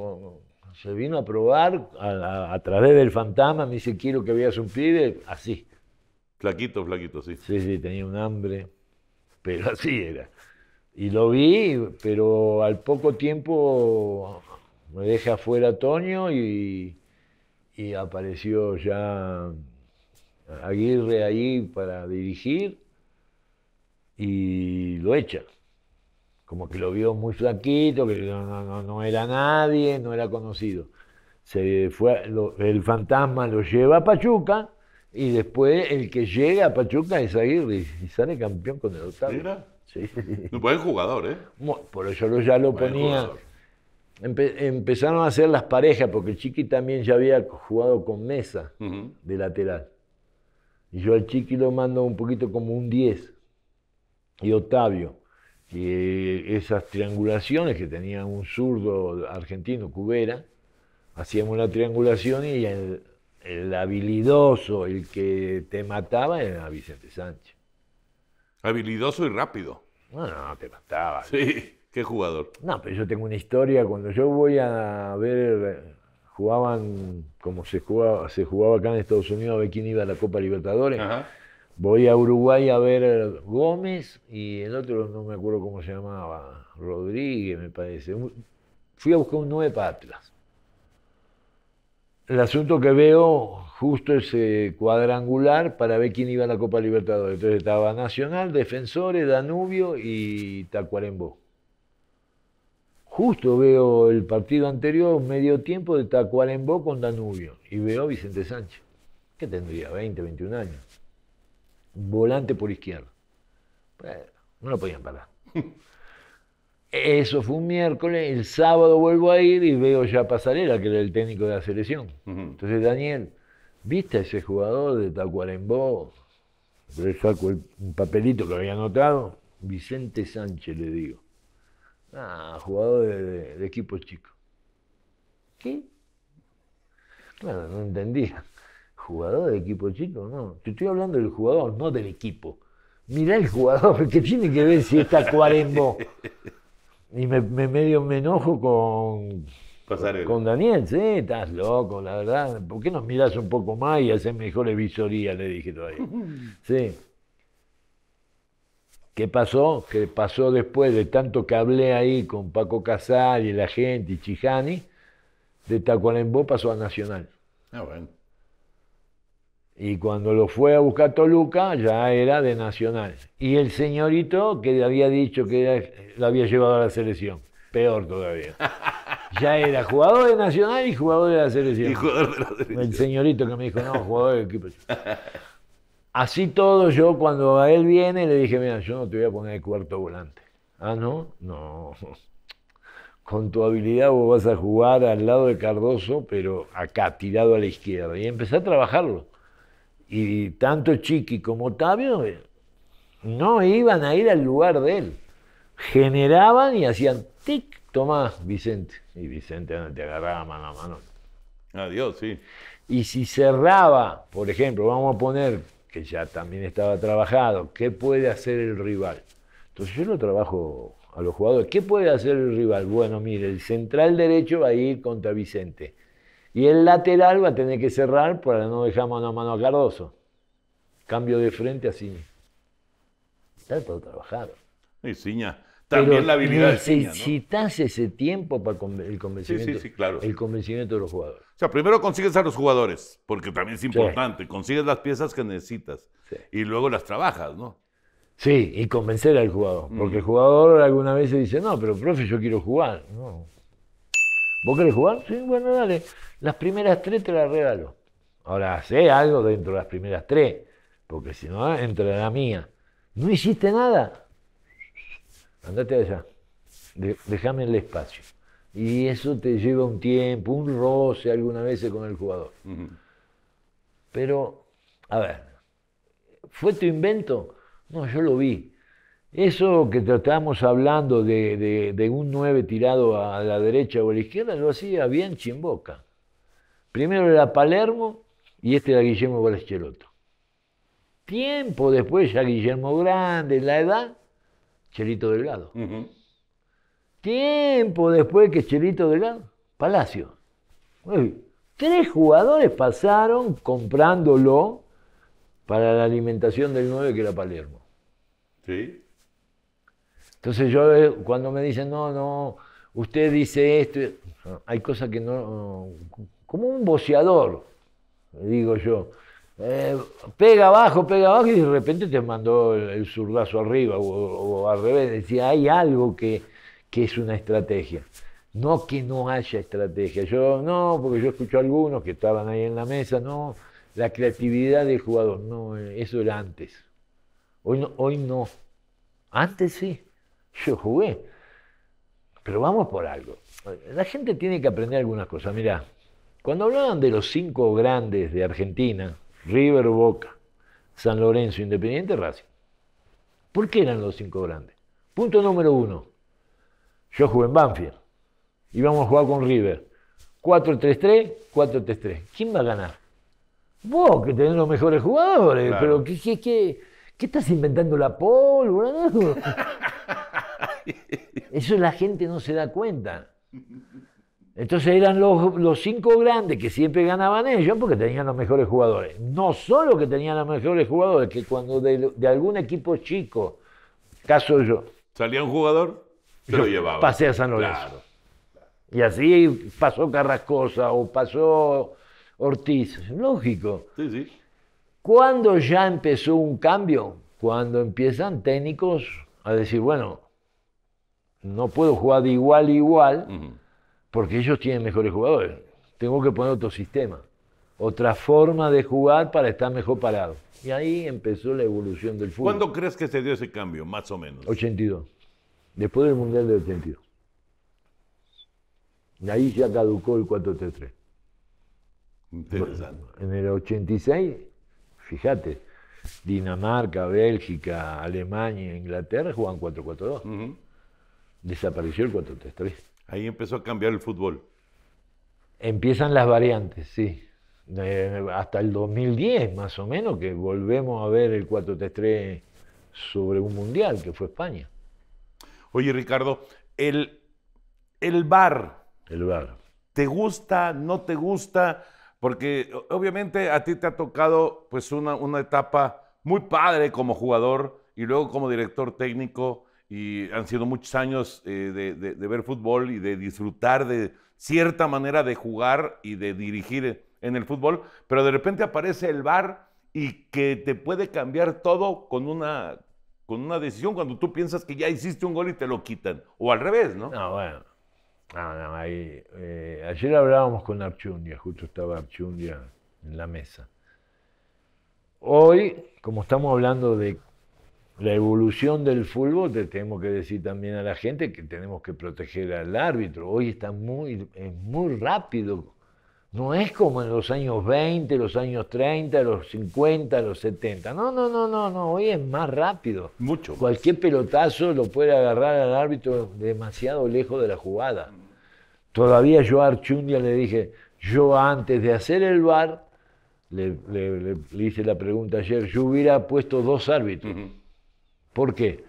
se vino a probar a, través del fantasma, me dice, quiero que veas un pibe, así. Flaquito, flaquito, sí. Sí, sí, tenía un hambre pero así era. Y lo vi, pero al poco tiempo me deja fuera Toño y, apareció ya Aguirre ahí para dirigir y lo echa. Como que lo vio muy flaquito, que no, era nadie, no era conocido. Se fue, el fantasma lo lleva a Pachuca y después el que llega a Pachuca es Aguirre y sale campeón con el Octavio. ¿Mira? Sí. Un buen jugador, ¿eh? Bueno, por eso yo ya lo ponía. empezaron a hacer las parejas, porque Chiqui también ya había jugado con Mesa de lateral. Y yo al Chiqui lo mando un poquito como un 10. Y Octavio. Y esas triangulaciones que tenía un zurdo argentino, Cubera, hacíamos una triangulación y el habilidoso, el que te mataba era Vicente Sánchez. Habilidoso y rápido. No, no, te mataba. Sí, qué jugador. No, pero yo tengo una historia. Cuando yo voy a ver, jugaban como se jugaba, se jugaba acá en Estados Unidos a ver quién iba a la Copa Libertadores. Voy a Uruguay a ver Gómez y el otro no me acuerdo cómo se llamaba, Rodríguez me parece. Fui a buscar un 9 para Atlas. El asunto que veo justo es cuadrangular para ver quién iba a la Copa Libertadores. Entonces estaba Nacional, Defensores, Danubio y Tacuarembó. Justo veo el partido anterior, medio tiempo de Tacuarembó con Danubio. Y veo a Vicente Sánchez, que tendría 20, 21 años. Volante por izquierda. no lo podían parar. [LAUGHS] Eso fue un miércoles, el sábado vuelvo a ir y veo ya Pasarela, que era el técnico de la selección. Entonces, Daniel, ¿viste a ese jugador de Tacuarembó? Le saco un papelito que había anotado, Vicente Sánchez, le digo. Ah, jugador de, equipo chico. ¿Qué? Bueno, no entendía. ¿Jugador de equipo chico? No, te estoy hablando del jugador, no del equipo. Mirá el jugador, que tiene que ver si está Tacuarembó. [LAUGHS] Y me, medio me enojo con, con Daniel, sí, estás loco, la verdad. ¿Por qué no miras un poco más y haces mejor visorías? Le dije todavía. [LAUGHS] Sí. ¿Qué pasó? Que pasó después de tanto que hablé ahí con Paco Casal y la gente y Chijani, de Tacuarembó pasó a Nacional. Ah, bueno. Y cuando lo fue a buscar Toluca, ya era de Nacional. Y el señorito que le había dicho que lo había llevado a la selección. Peor todavía. [LAUGHS] Ya era jugador de Nacional y jugador de la selección. Y jugador de la selección. El señorito que me dijo, no, jugador del equipo. Así todo, yo cuando a él viene le dije, mira, yo no te voy a poner el cuarto volante. Ah, no, no. [LAUGHS] Con tu habilidad vos vas a jugar al lado de Cardoso, pero acá, tirado a la izquierda. Y empecé a trabajarlo y tanto Chiqui como Otavio eh, no iban a ir al lugar de él. Generaban y hacían tic, Tomás, Vicente. Y Vicente te agarraba mano a mano. Adiós, sí. Y si cerraba, por ejemplo, vamos a poner, que ya también estaba trabajado, ¿qué puede hacer el rival? Entonces yo no trabajo a los jugadores. ¿Qué puede hacer el rival? Bueno, mire, el central derecho va a ir contra Vicente. Y el lateral va a tener que cerrar para no dejar mano a mano a Cardoso. Cambio de frente así. Está todo trabajado. Y Siña. también la habilidad necesitas ese tiempo para el convencimiento, claro. el convencimiento de los jugadores. O sea, primero consigues a los jugadores, porque también es importante. Consigues las piezas que necesitas. Y luego las trabajas, ¿no? Sí, y convencer al jugador. Porque el jugador alguna vez dice, no, pero profe, yo quiero jugar. No, ¿Vos querés jugar? Sí, bueno, dale. Las primeras tres te las regalo. Ahora, sé algo dentro de las primeras tres, porque si no, ah, entra la mía. No hiciste nada. Andate allá. Déjame el espacio. Y eso te lleva un tiempo, un roce alguna veces con el jugador. Pero, a ver, ¿fue tu invento? No, yo lo vi. Eso que estábamos hablando de, un 9 tirado a la derecha o a la izquierda lo hacía bien Chimboca. Primero era Palermo y este era Guillermo Baleschelotto. Tiempo después ya Guillermo Grande, la edad, Chelito Delgado. Tiempo después que Chelito Delgado, Palacio. tres jugadores pasaron comprándolo para la alimentación del 9 que era Palermo. Sí. Entonces yo eh, cuando me dicen, no, no, usted dice esto, hay cosas que no... Como un boceador, digo yo. Eh, pega abajo, pega abajo y de repente te mandó el, zurdazo arriba o, al revés. Decía, hay algo que, que es una estrategia. No que no haya estrategia. Yo no, porque yo escucho a algunos que estaban ahí en la mesa, no, la creatividad del jugador, no, eh, eso era antes. Hoy no, hoy no. Antes sí. Yo jugué. Pero vamos por algo. La gente tiene que aprender algunas cosas. Mirá, cuando hablaban de los cinco grandes de Argentina, River, Boca, San Lorenzo, Independiente, Racing, ¿por qué eran los cinco grandes? Punto número uno. Yo jugué en Banfield. Íbamos a jugar con River. 4-3-3, 4-3-3. ¿Quién va a ganar? Vos, que tenés los mejores jugadores. Pero ¿qué, qué, estás inventando la pólvora? [LAUGHS] [LAUGHS] [LAUGHS] Eso la gente no se da cuenta. Entonces eran los, cinco grandes que siempre ganaban ellos porque tenían los mejores jugadores. No solo que tenían los mejores jugadores, que cuando de, algún equipo chico, caso yo. ¿Salía un jugador? Yo lo llevaba. Pasé a San Lorenzo. Y así pasó Carrascosa o pasó Ortiz. Lógico. Sí, sí. ¿Cuándo ya empezó un cambio? Cuando empiezan técnicos a decir, bueno, no puedo jugar de igual a igual porque ellos tienen mejores jugadores. Tengo que poner otro sistema, otra forma de jugar para estar mejor parado. Y ahí empezó la evolución del fútbol. ¿Cuándo crees que se dio ese cambio, más o menos? 82. Después del Mundial del 82. Y ahí ya caducó el 4-3-3. Interesante. En el 86, fíjate, Dinamarca, Bélgica, Alemania, Inglaterra jugaban 4-4-2 desapareció el 4-3-3. Ahí empezó a cambiar el fútbol. Empiezan las variantes, sí. Eh, hasta el 2010 más o menos, que volvemos a ver el 4-3-3 sobre un mundial, que fue España. Oye, Ricardo, el, el bar. El bar. ¿Te gusta? ¿No te gusta? Porque obviamente a ti te ha tocado pues una, una etapa muy padre como jugador y luego como director técnico y han sido muchos años eh, de, ver fútbol y de disfrutar de cierta manera de jugar y de dirigir en el fútbol, pero de repente aparece el bar y que te puede cambiar todo con una, con una decisión cuando tú piensas que ya hiciste un gol y te lo quitan, o al revés, ¿no? No, bueno. ahí, eh, ayer hablábamos con Archundia, justo estaba Archundia en la mesa. Hoy, como estamos hablando de la evolución del fútbol, te tenemos que decir también a la gente que tenemos que proteger al árbitro. Hoy está muy, es muy rápido. No es como en los años 20, los años 30, los 50, los 70. No, no, no, no, no. Hoy es más rápido. Mucho. Cualquier pelotazo lo puede agarrar al árbitro demasiado lejos de la jugada. Todavía yo a Archundia le dije, yo antes de hacer el bar, le, hice la pregunta ayer, yo hubiera puesto dos árbitros. ¿Por qué?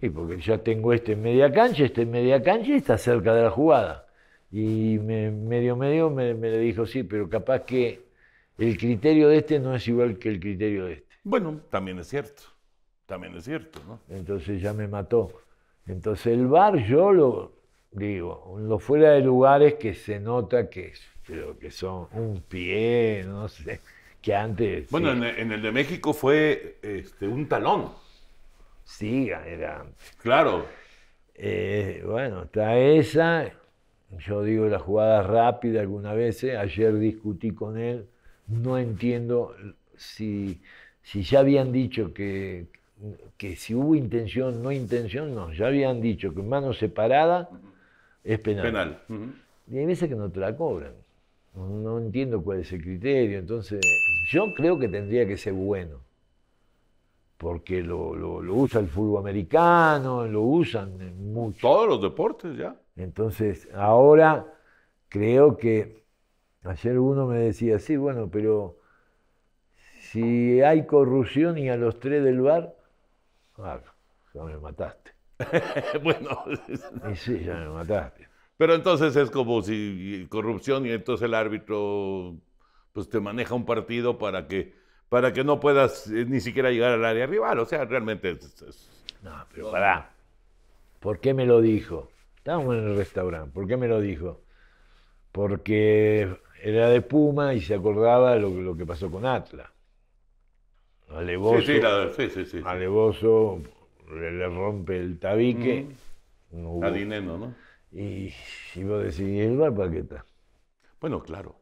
Y porque ya tengo este en media cancha, este en media cancha y está cerca de la jugada. Y me, medio, medio me, me dijo, sí, pero capaz que el criterio de este no es igual que el criterio de este. Bueno, también es cierto, también es cierto, ¿no? Entonces ya me mató. Entonces el bar yo lo digo, lo fuera de lugares que se nota que, que son un pie, no sé, que antes... Bueno, en, el de México fue este, un talón siga era... Claro. Eh, bueno, está esa. Yo digo la jugada rápida algunas veces. Eh. Ayer discutí con él. No entiendo si, ya habían dicho que, que si hubo intención, no intención, no. Ya habían dicho que mano separada es penal. penal. Y hay veces que no te la cobran. No entiendo cuál es el criterio. Entonces, yo creo que tendría que ser bueno porque lo, usa el fútbol americano, lo usan en Todos los deportes ya. Entonces, ahora creo que ayer uno me decía, sí, bueno, pero si hay corrupción y a los tres del bar, ah, ya me mataste. [LAUGHS] bueno, sí, ya me mataste. Pero entonces es como si corrupción y entonces el árbitro pues te maneja un partido para que para que no puedas eh, ni siquiera llegar al área rival. O sea, realmente No, pero pará. ¿Por qué me lo dijo? Estábamos en el restaurante. ¿Por qué me lo dijo? Porque era de Puma y se acordaba lo, lo que pasó con Atlas. Alevoso, sí, sí, sí, Alevoso le, rompe el tabique. No ¿no? Y, iba vos decís, ¿y Paqueta? Bueno, claro,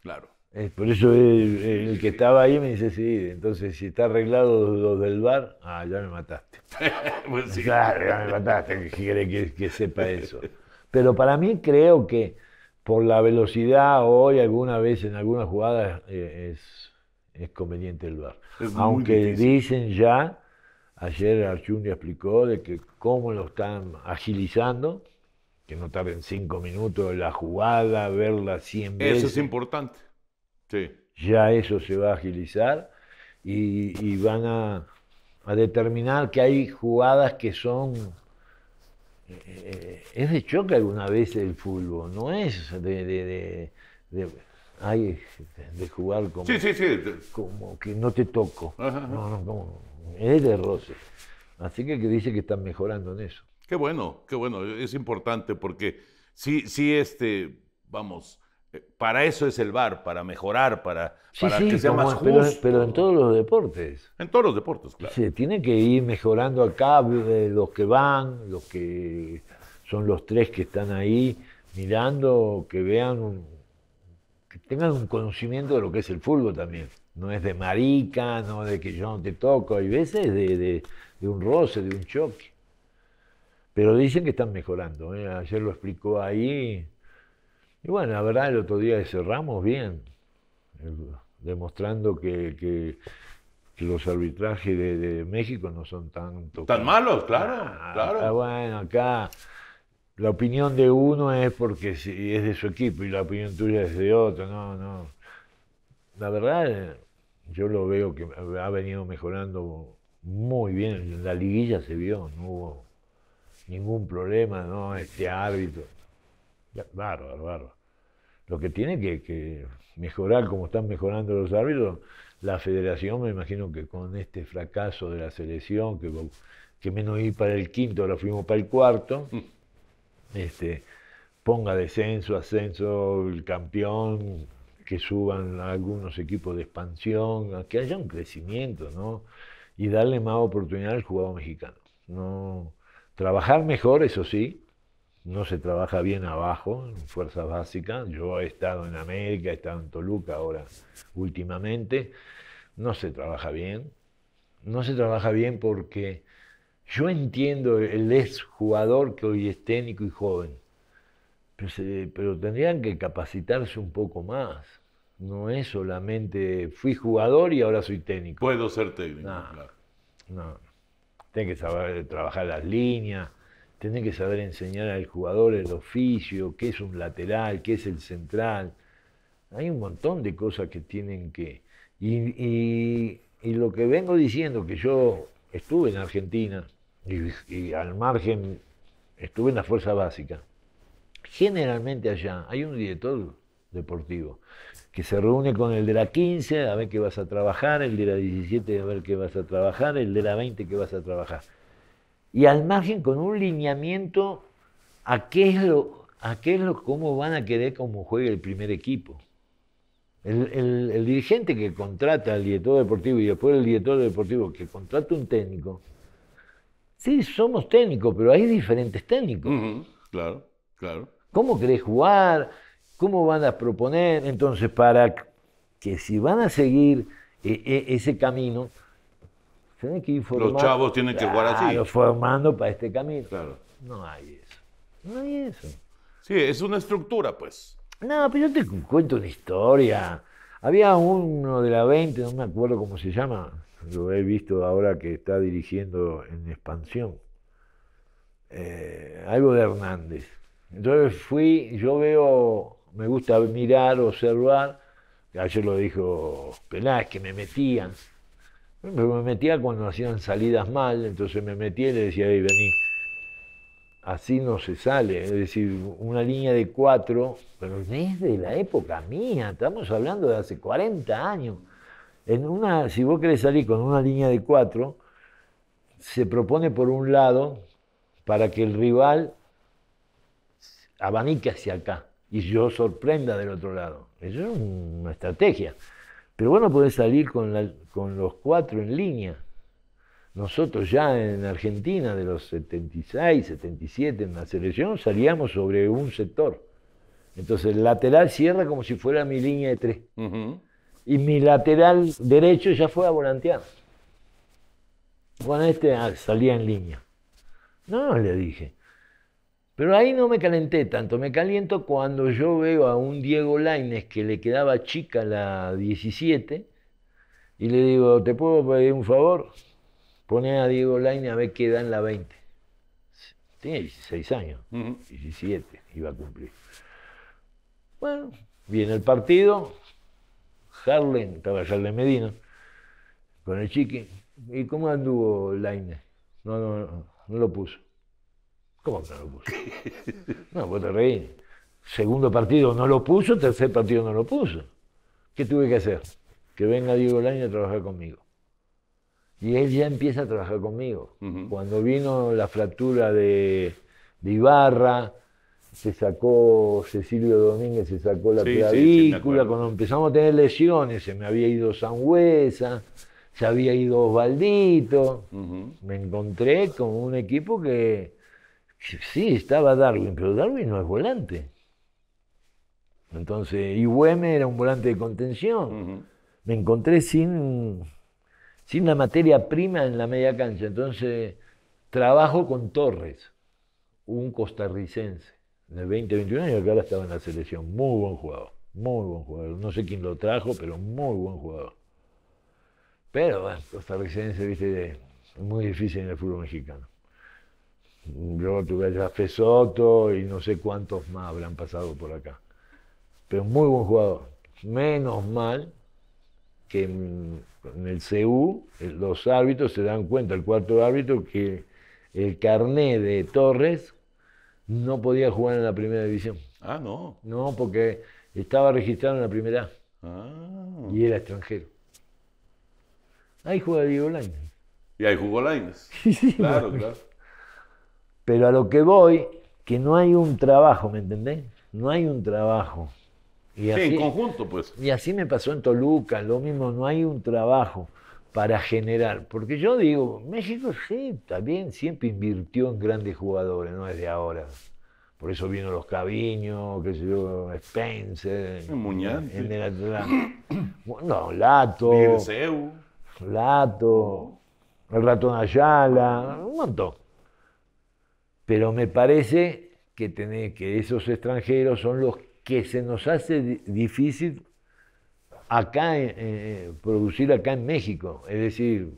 claro por eso el, que estaba ahí me dice, sí, entonces si está arreglado lo del bar, ah, ya me mataste. [LAUGHS] Pues claro, ya me mataste, que, que, que sepa eso. Pero para mí creo que por la velocidad hoy alguna vez en alguna jugada eh, es, conveniente el bar. Aunque dicen ya, ayer Archundia explicó de que cómo lo están agilizando, que no tarden cinco minutos la jugada, verla 100 veces. Eso es importante ya eso se va a agilizar y, van a, determinar que hay jugadas que son... Eh, eh, es de choque alguna vez el fútbol, no es de, de, de jugar como, sí, sí, sí. como que no te toco. No, no, es de roce. Así que, dice que están mejorando en eso. Qué bueno, qué bueno, es importante porque sí, sí, este, vamos, eh, para eso es el bar, para mejorar, para, que sea más justo. Pero, en todos los deportes. En todos los deportes, claro. Se tiene que ir mejorando acá los que van, los que son los tres que están ahí mirando, que vean, que tengan un conocimiento de lo que es el fútbol también. No es de marica, no de que yo no te toco, hay veces de, un roce, de un choque. Pero dicen que están mejorando. ¿eh? Ayer lo explicó ahí y bueno, la verdad, el otro día cerramos bien, eh, demostrando que, los arbitrajes de, México no son tanto. ¿Tan malos? Claro, ah, claro. Ah, bueno, acá la opinión de uno es porque es de su equipo y la opinión tuya es de otro, no, no. La verdad, eh, yo lo veo que ha venido mejorando muy bien. La liguilla se vio, no hubo ningún problema, ¿no? Este árbitro. Bárbaro, bárbaro. Lo que tiene que, mejorar, como están mejorando los árbitros, la federación, me imagino que con este fracaso de la selección, que, menos ir para el quinto, ahora fuimos para el cuarto, [LAUGHS] este, ponga descenso, ascenso, el campeón, que suban algunos equipos de expansión, que haya un crecimiento, ¿no? Y darle más oportunidad al jugador mexicano. No, trabajar mejor, eso sí, no se trabaja bien abajo, en fuerzas Yo he estado en América, he estado en Toluca ahora últimamente. No se trabaja bien. No se trabaja bien porque yo entiendo el ex jugador que hoy es técnico y joven, pero, tendrían que capacitarse un poco más. No es solamente fui jugador y ahora soy técnico. Puedo ser técnico, claro. No. Tienen que saber trabajar las líneas tienen que saber enseñar al jugador el oficio, qué es un lateral, qué es el central. Hay un montón de cosas que tienen que... Y, lo que vengo diciendo, que yo estuve en Argentina y, al margen estuve en la fuerza básica. Generalmente allá hay un director deportivo, que se reúne con el de la 15 a ver qué vas a trabajar, el de la 17 a ver qué vas a trabajar, el de la 20 qué vas a trabajar y al margen con un lineamiento a qué es lo, a qué es lo cómo van a querer cómo juega el primer equipo. El, dirigente que contrata al director deportivo y después el director deportivo que contrata un técnico, sí, somos técnicos, pero hay diferentes técnicos. Claro, claro. ¿Cómo querés jugar? ¿Cómo van a proponer? Entonces, para que si van a seguir eh, eh, ese camino, los chavos tienen que jugar así. formando para este camino. Claro. No hay eso. No hay eso. Sí, es una estructura, pues. No, pero yo te cuento una historia. Había uno de la 20, no me acuerdo cómo se llama, lo he visto ahora que está dirigiendo en expansión, eh, algo de Hernández. Entonces fui, yo veo, me gusta mirar, observar, ayer lo dijo Peláez, que me metían. Me metía cuando hacían salidas mal, entonces me metía y le decía, ahí vení. Así no se sale. Es decir, una línea de cuatro, pero es de la época mía, estamos hablando de hace 40 años. En una, si vos querés salir con una línea de cuatro, se propone por un lado para que el rival abanique hacia acá y yo sorprenda del otro lado. Eso es una estrategia. Pero bueno, no salir con, con los cuatro en línea. Nosotros ya en Argentina, de los 76, 77 en la selección, salíamos sobre un sector. Entonces el lateral cierra como si fuera mi línea de tres. Y mi lateral derecho ya fue a volantear. Bueno, este ah, salía en línea. No, le dije. Pero ahí no me calenté tanto, me caliento cuando yo veo a un Diego Laines que le quedaba chica la 17 y le digo, ¿te puedo pedir un favor? Pone a Diego Laines a ver qué da en la 20. Tenía 16 años, 17 iba a cumplir. Bueno, viene el partido, Harlem, estaba Harlem Medina, con el chique, ¿Y cómo anduvo Laines? no, no, no lo puso. ¿Cómo que no lo puso? no, vos te Segundo partido no lo puso, tercer partido no lo puso. ¿Qué tuve que hacer? Que venga Diego Laine a trabajar conmigo. Y él ya empieza a trabajar conmigo. Cuando vino la fractura de, Ibarra, se sacó Cecilio Domínguez, se sacó la sí, clavícula. Cuando empezamos a tener lesiones, se me había ido Sangüesa, se había ido Osvaldito. Me encontré con un equipo que Sí, estaba Darwin, pero Darwin no es volante. Entonces, Iweme era un volante de contención. Me encontré sin, sin la materia prima en la media cancha. Entonces, trabajo con Torres, un costarricense de 20, 21 años, que ahora estaba en la selección. Muy buen jugador, muy buen jugador. No sé quién lo trajo, pero muy buen jugador. Pero, bueno, costarricense, viste, es muy difícil en el fútbol mexicano. Yo tuve a Fe Soto y no sé cuántos más habrán pasado por acá. Pero muy buen jugador. Menos mal que en el CU los árbitros se dan cuenta, el cuarto árbitro, que el carné de Torres no podía jugar en la primera división. Ah, no. No, porque estaba registrado en la primera Ah. Y era extranjero. Ahí juega online. Y ahí jugó Lainez. [LAUGHS] claro, claro. Pero a lo que voy, que no hay un trabajo, ¿me entendés? No hay un trabajo. Y en conjunto, pues. Y así me pasó en Toluca, lo mismo, no hay un trabajo para generar. Porque yo digo, México sí, también siempre invirtió en grandes jugadores, no es de ahora. Por eso vino los Caviños, que se yo, Spencer. Muñante. [CLEARS THROAT] No, Lato. Lato. El ratón Ayala, un montón pero me parece que, tener, que esos extranjeros son los que se nos hace difícil acá eh, eh, producir acá en México. Es decir,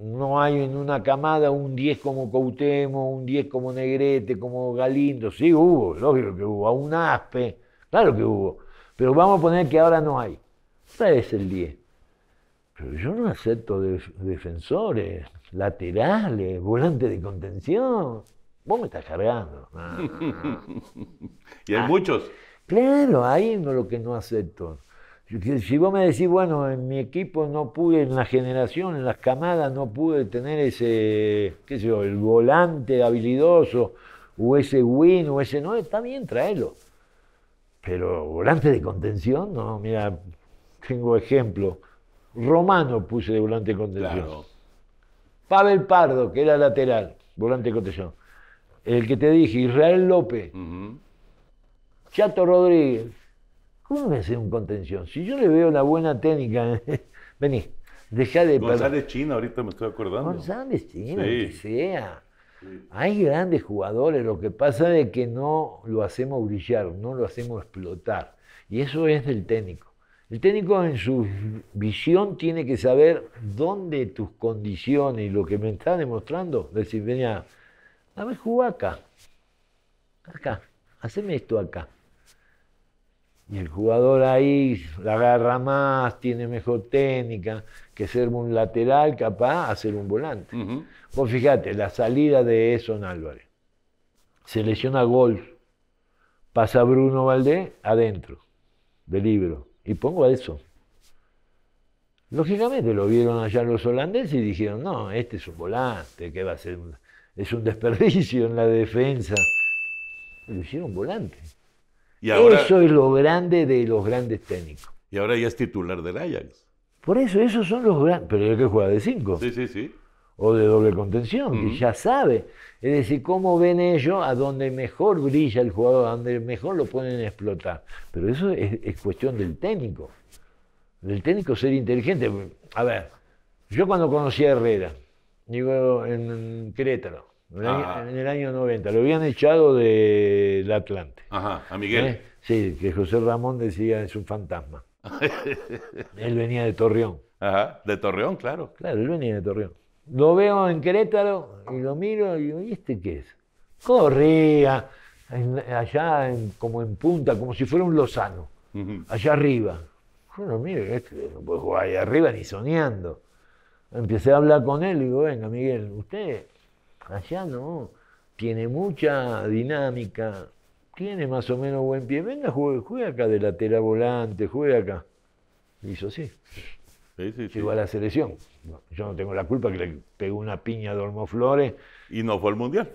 no hay en una camada un 10 como Cautemo, un 10 como Negrete, como Galindo. Sí hubo, lógico que hubo, a un Aspe, claro que hubo. Pero vamos a poner que ahora no hay. ese es el 10? Pero yo no acepto defensores, laterales, volantes de contención. Vos me estás cargando. [LAUGHS] Ah. y hay ah. muchos. Claro, ahí no lo que no acepto. Si vos me decís, bueno, en mi equipo no pude, en la generación, en las camadas, no pude tener ese, qué sé yo, el volante habilidoso, o ese win, o ese no, está bien, traerlo. Pero volante de contención, no, mira, tengo ejemplo. Romano puse de volante de contención. Claro. Pavel Pardo, que era lateral, volante de contención el que te dije, Israel López, Chato Rodríguez, ¿cómo me hace un contención? Si yo le veo la buena técnica, [LAUGHS] vení, deja de... González China, ahorita me estoy acordando. González China, sea. Hay grandes jugadores, lo que pasa es que no lo hacemos brillar, no lo hacemos explotar. Y eso es del técnico. El técnico en su visión tiene que saber dónde tus condiciones y lo que me está demostrando, decir, venía a ver, jugá acá. Acá. Haceme esto acá. Y el jugador ahí la agarra más, tiene mejor técnica que ser un lateral capaz hacer un volante. Vos fíjate la salida de Eson Álvarez. Se lesiona gol. Pasa Bruno Valdés adentro del libro. Y pongo a eso. Lógicamente lo vieron allá los holandeses y dijeron, no, este es un volante, que va a ser... Un es un desperdicio en la defensa. Lo hicieron volante. Y ahora, eso es lo grande de los grandes técnicos. Y ahora ya es titular del Ajax. Por eso, esos son los grandes. Pero hay que juega de cinco. Sí, sí, sí. O de doble contención, que ya sabe. Es decir, cómo ven ellos a donde mejor brilla el jugador, a donde mejor lo pueden explotar. Pero eso es, es cuestión del técnico. Del técnico ser inteligente. A ver, yo cuando conocí a Herrera, digo, en Querétaro, en el, año, 90. Ah. Lo habían echado del Atlante. Ajá, a Miguel. ¿Eh? Sí, que José Ramón decía es un fantasma. [LAUGHS] él venía de Torreón. Ajá, de Torreón, claro. Claro, él venía de Torreón. Lo veo en Querétaro y lo miro y digo, ¿y este qué es? Corría allá como en punta, como si fuera un lozano, allá arriba. Bueno, mire, este no puede jugar allá arriba ni soñando empecé a hablar con él y digo, venga, Miguel, usted allá no, tiene mucha dinámica, tiene más o menos buen pie, venga, juega acá de volante, juega acá. Y hizo así. Sí, Llegó a la selección. Yo no tengo la culpa que le pegó una piña a Dormo Flores. Y no fue al Mundial.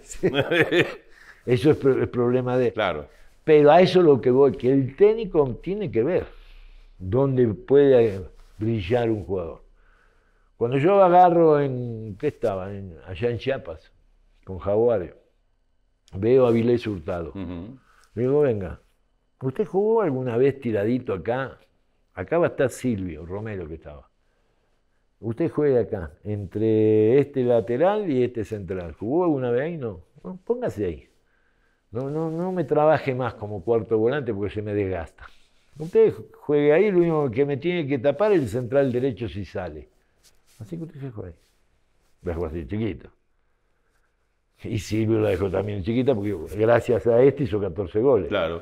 [LAUGHS] eso es, el problema de Claro. Pero a eso lo que voy, que el técnico tiene que ver dónde puede brillar un jugador. Cuando yo agarro en, ¿qué estaba? allá en Chiapas, con Jaguares, veo a Vilés Hurtado. Le digo, venga, ¿usted jugó alguna vez tiradito acá? Acá va a estar Silvio Romero que estaba. Usted juega acá, entre este lateral y este central. ¿Jugó alguna vez ahí? No. póngase ahí. No, no, no me trabaje más como cuarto volante porque se me desgasta. Usted juegue ahí, lo único que me tiene que tapar es el central derecho si sale. Así que usted se fue. La dejó así chiquito. Y Silvio la dejó también chiquita porque gracias a este hizo 14 goles. Claro.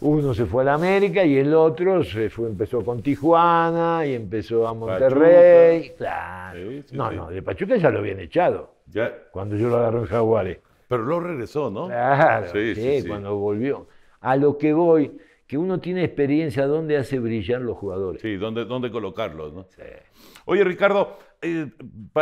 Uno se fue a la América y el otro se empezó con Tijuana y empezó a Monterrey. Claro. no, no, de Pachuca ya lo habían echado. Ya. Cuando yo lo agarré en Jaguares. Pero lo regresó, ¿no? Claro, sí, cuando volvió. A lo que voy que uno tiene experiencia donde hace brillar los jugadores. Sí, dónde, dónde colocarlos. ¿no? Sí. Oye, Ricardo, eh,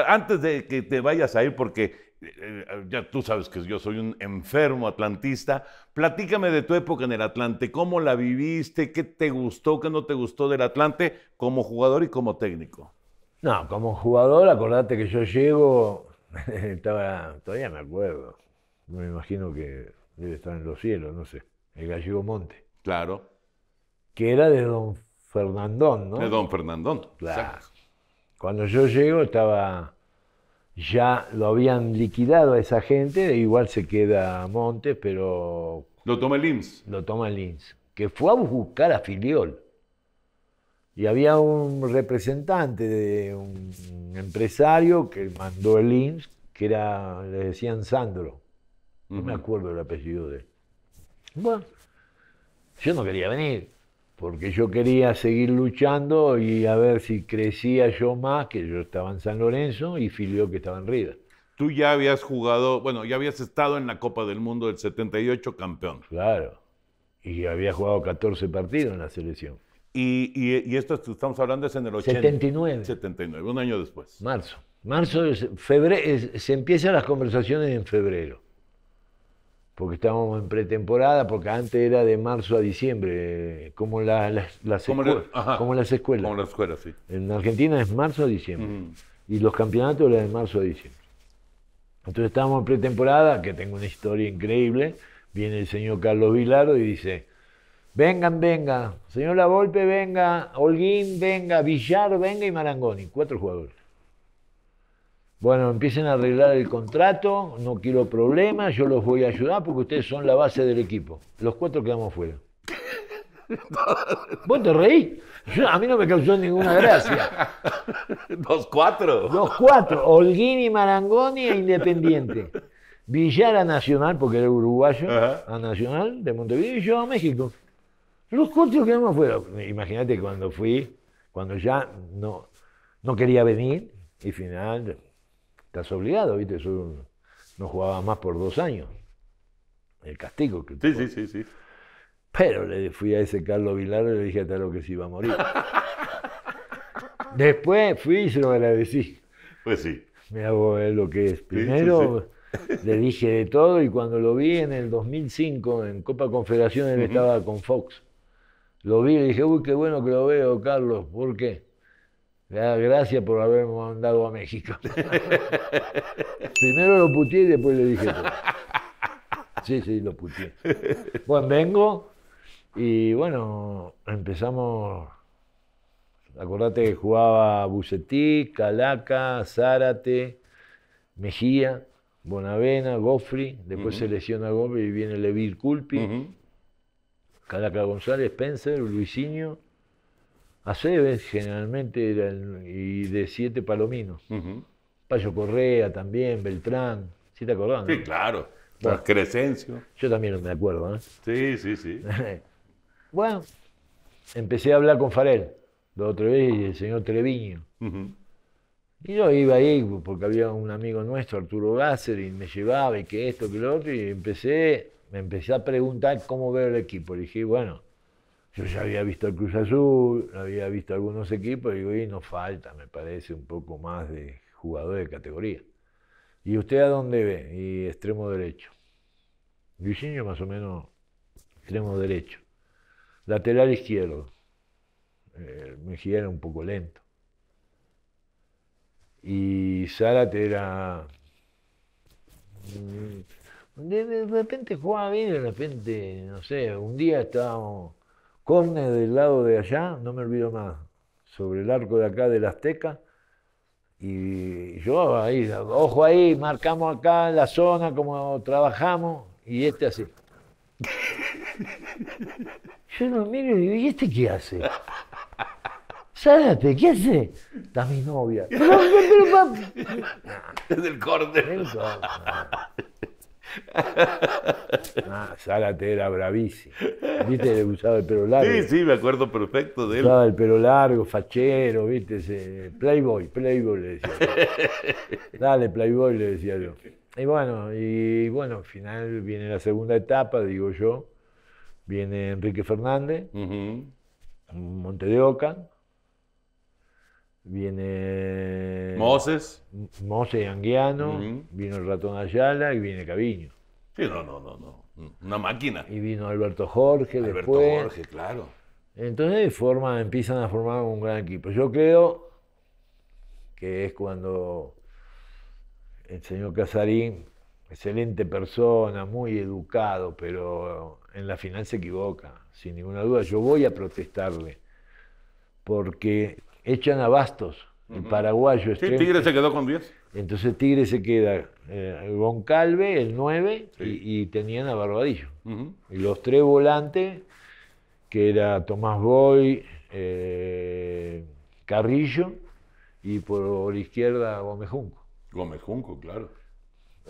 antes de que te vayas a ir, porque eh, ya tú sabes que yo soy un enfermo atlantista, platícame de tu época en el Atlante, cómo la viviste, qué te gustó, qué no te gustó del Atlante como jugador y como técnico. No, como jugador, acordate que yo llego, [LAUGHS] estaba, todavía me acuerdo, me imagino que debe estar en los cielos, no sé, el gallego Monte. Claro. Que era de don Fernandón, ¿no? De don Fernandón. Claro. Cuando yo llego estaba, ya lo habían liquidado a esa gente, igual se queda Montes, pero... Lo toma el IMSS. Lo toma el IMSS, que fue a buscar a Filiol. Y había un representante de un empresario que mandó el IMSS, que era, le decían Sandro. No me acuerdo el apellido de él. Bueno, yo no quería venir, porque yo quería seguir luchando y a ver si crecía yo más, que yo estaba en San Lorenzo y Filio que estaba en Rida. Tú ya habías jugado, bueno, ya habías estado en la Copa del Mundo del 78 campeón. Claro, y había jugado 14 partidos en la selección. Y, esto estamos hablando es en el 80, 79. 79, un año después. Marzo. Marzo, es febrero, se empiezan las conversaciones en febrero porque estábamos en pretemporada, porque antes era de marzo a diciembre, como, las, como, escuelas, las En Argentina es marzo a diciembre, y los campeonatos eran de marzo a diciembre. Entonces estábamos en pretemporada, que tengo una historia increíble, viene el señor Carlos Vilaro y dice, vengan, venga, señor Lavolpe, venga, Holguín, venga, Villar, venga y Marangoni, cuatro jugadores. Bueno, empiecen a arreglar el contrato, no quiero problemas, yo los voy a ayudar porque ustedes son la base del equipo. Los cuatro quedamos fuera. [LAUGHS] ¿Vos te reí? a mí no me causó ninguna gracia. Los [LAUGHS] cuatro. Los cuatro. Holguini, Marangoni e Independiente. Villara Nacional, porque era uruguayo, a Nacional de Montevideo y yo a México. Los cuatro quedamos fuera. Imagínate cuando fui, cuando ya no, no quería venir y final estás obligado, ¿viste? no jugaba más por dos años. El castigo que Sí, sí, sí, sí. Pero le fui a ese Carlos Vilar y le dije hasta lo que se iba a morir. Después fui y se lo agradecí. Pues sí. Me hago es lo que es. Primero le dije de todo y cuando lo vi en el 2005 en Copa Confederación, él estaba con Fox. Lo vi y le dije, uy, qué bueno que lo veo, Carlos. ¿Por qué? Gracias por haberme mandado a México. [LAUGHS] Primero lo puteé y después le dije. Sí, sí, lo puteé. Bueno, vengo y bueno, empezamos. Acordate que jugaba Bucetí, Calaca, Zárate, Mejía, Bonavena, Goffrey, Después se lesiona Goffrey y viene Levir Culpi, Calaca González, Spencer, Luisinho. Aceves generalmente era y de siete palominos. Payo Correa también, Beltrán. ¿Sí te acordás? Sí, claro. Bueno, Crescencio. Yo también me acuerdo, ¿eh? Sí, sí, sí. [LAUGHS] bueno, empecé a hablar con Farel, la otra vez, y el señor Treviño. Y yo iba ahí porque había un amigo nuestro, Arturo Gasser, y me llevaba y que esto, que lo otro, y empecé, me empecé a preguntar cómo veo el equipo. Le dije, bueno, yo ya había visto el Cruz Azul, había visto algunos equipos, y digo, y nos falta, me parece, un poco más de jugador de categoría. ¿Y usted a dónde ve? Y extremo derecho. Luisinho más o menos extremo derecho. Lateral izquierdo. Eh, Mejía era un poco lento. Y Zárate era... Mm, de repente jugaba bien, de repente, no sé, un día estábamos corne del lado de allá, no me olvido más, sobre el arco de acá del Azteca. Y yo ahí, ojo ahí, marcamos acá la zona como trabajamos y este así. [LAUGHS] Yo no miro y digo, ¿y este qué hace? Sárate, ¿qué hace? Está mi novia. [LAUGHS] Pero, el Es del córner. Ah, Zárate era bravísimo. ¿Viste? Le gustaba el pelo largo. Sí, sí, me acuerdo perfecto de él. Usaba el pelo largo, fachero, ¿viste? playboy, Playboy le decía. Dale, Playboy le decía yo. Y bueno, y bueno, al final viene la segunda etapa, digo yo. Viene Enrique Fernández, Monte de Oca, viene. Moses. Moses Anguiano, vino el ratón Ayala y viene Caviño. Sí, no, no, no, no. Mm, una máquina. Y vino Alberto Jorge Alberto después. Jorge, claro. Entonces forma, empiezan a formar un gran equipo. Yo creo que es cuando el señor Casarín, excelente persona, muy educado, pero en la final se equivoca, sin ninguna duda. Yo voy a protestarle, porque echan a Bastos, el paraguayo. Sí, este, Tigre se quedó con 10. Entonces Tigre se queda eh, Goncalve, el 9, y, tenían a Barbadillo. Y los tres volantes, que era Tomás Boy, eh, Carrillo, y por la izquierda Gómez Junco. Gómez Junco, claro.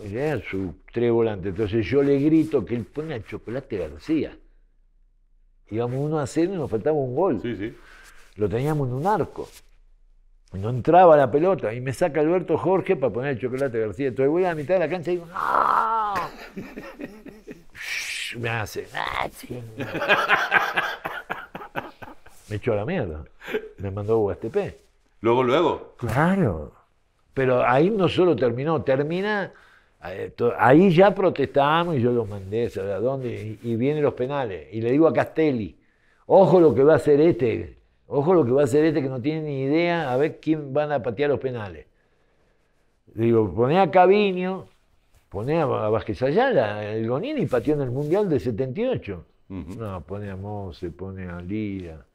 Era su tres volantes. Entonces yo le grito que él pone a Chocolate García. Íbamos uno a 0 y nos faltaba un gol. Sí, sí lo teníamos en un arco. No entraba la pelota y me saca Alberto Jorge para poner el chocolate García. Entonces voy a la mitad de la cancha y digo, ¡No! me hace, ah, [LAUGHS] me echó a la mierda. le mandó a ¿Luego, luego? Claro. Pero ahí no solo terminó, termina. Eh, ahí ya protestamos y yo los mandé, ¿sabes a dónde? y vienen los penales. Y le digo a Castelli, ojo lo que va a hacer este Ojo lo que va a hacer este que no tiene ni idea a ver quién van a patear los penales. Digo, pone a Caviño, pone a Vázquez Ayala, el Gonini pateó en el Mundial de 78. No, pone a Mose, pone a Lira.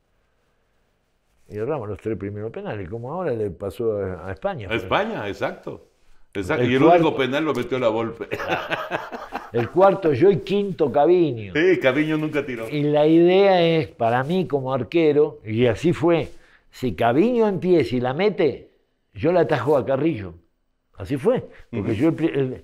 Y erramos los tres primeros penales, como ahora le pasó a, España. A España, exacto. exacto. y el único penal lo metió la golpe. [LAUGHS] El cuarto yo y quinto Caviño. Sí, Caviño nunca tiró. Y la idea es, para mí como arquero, y así fue, si Caviño empieza y la mete, yo la atajo a Carrillo. Así fue. Porque yo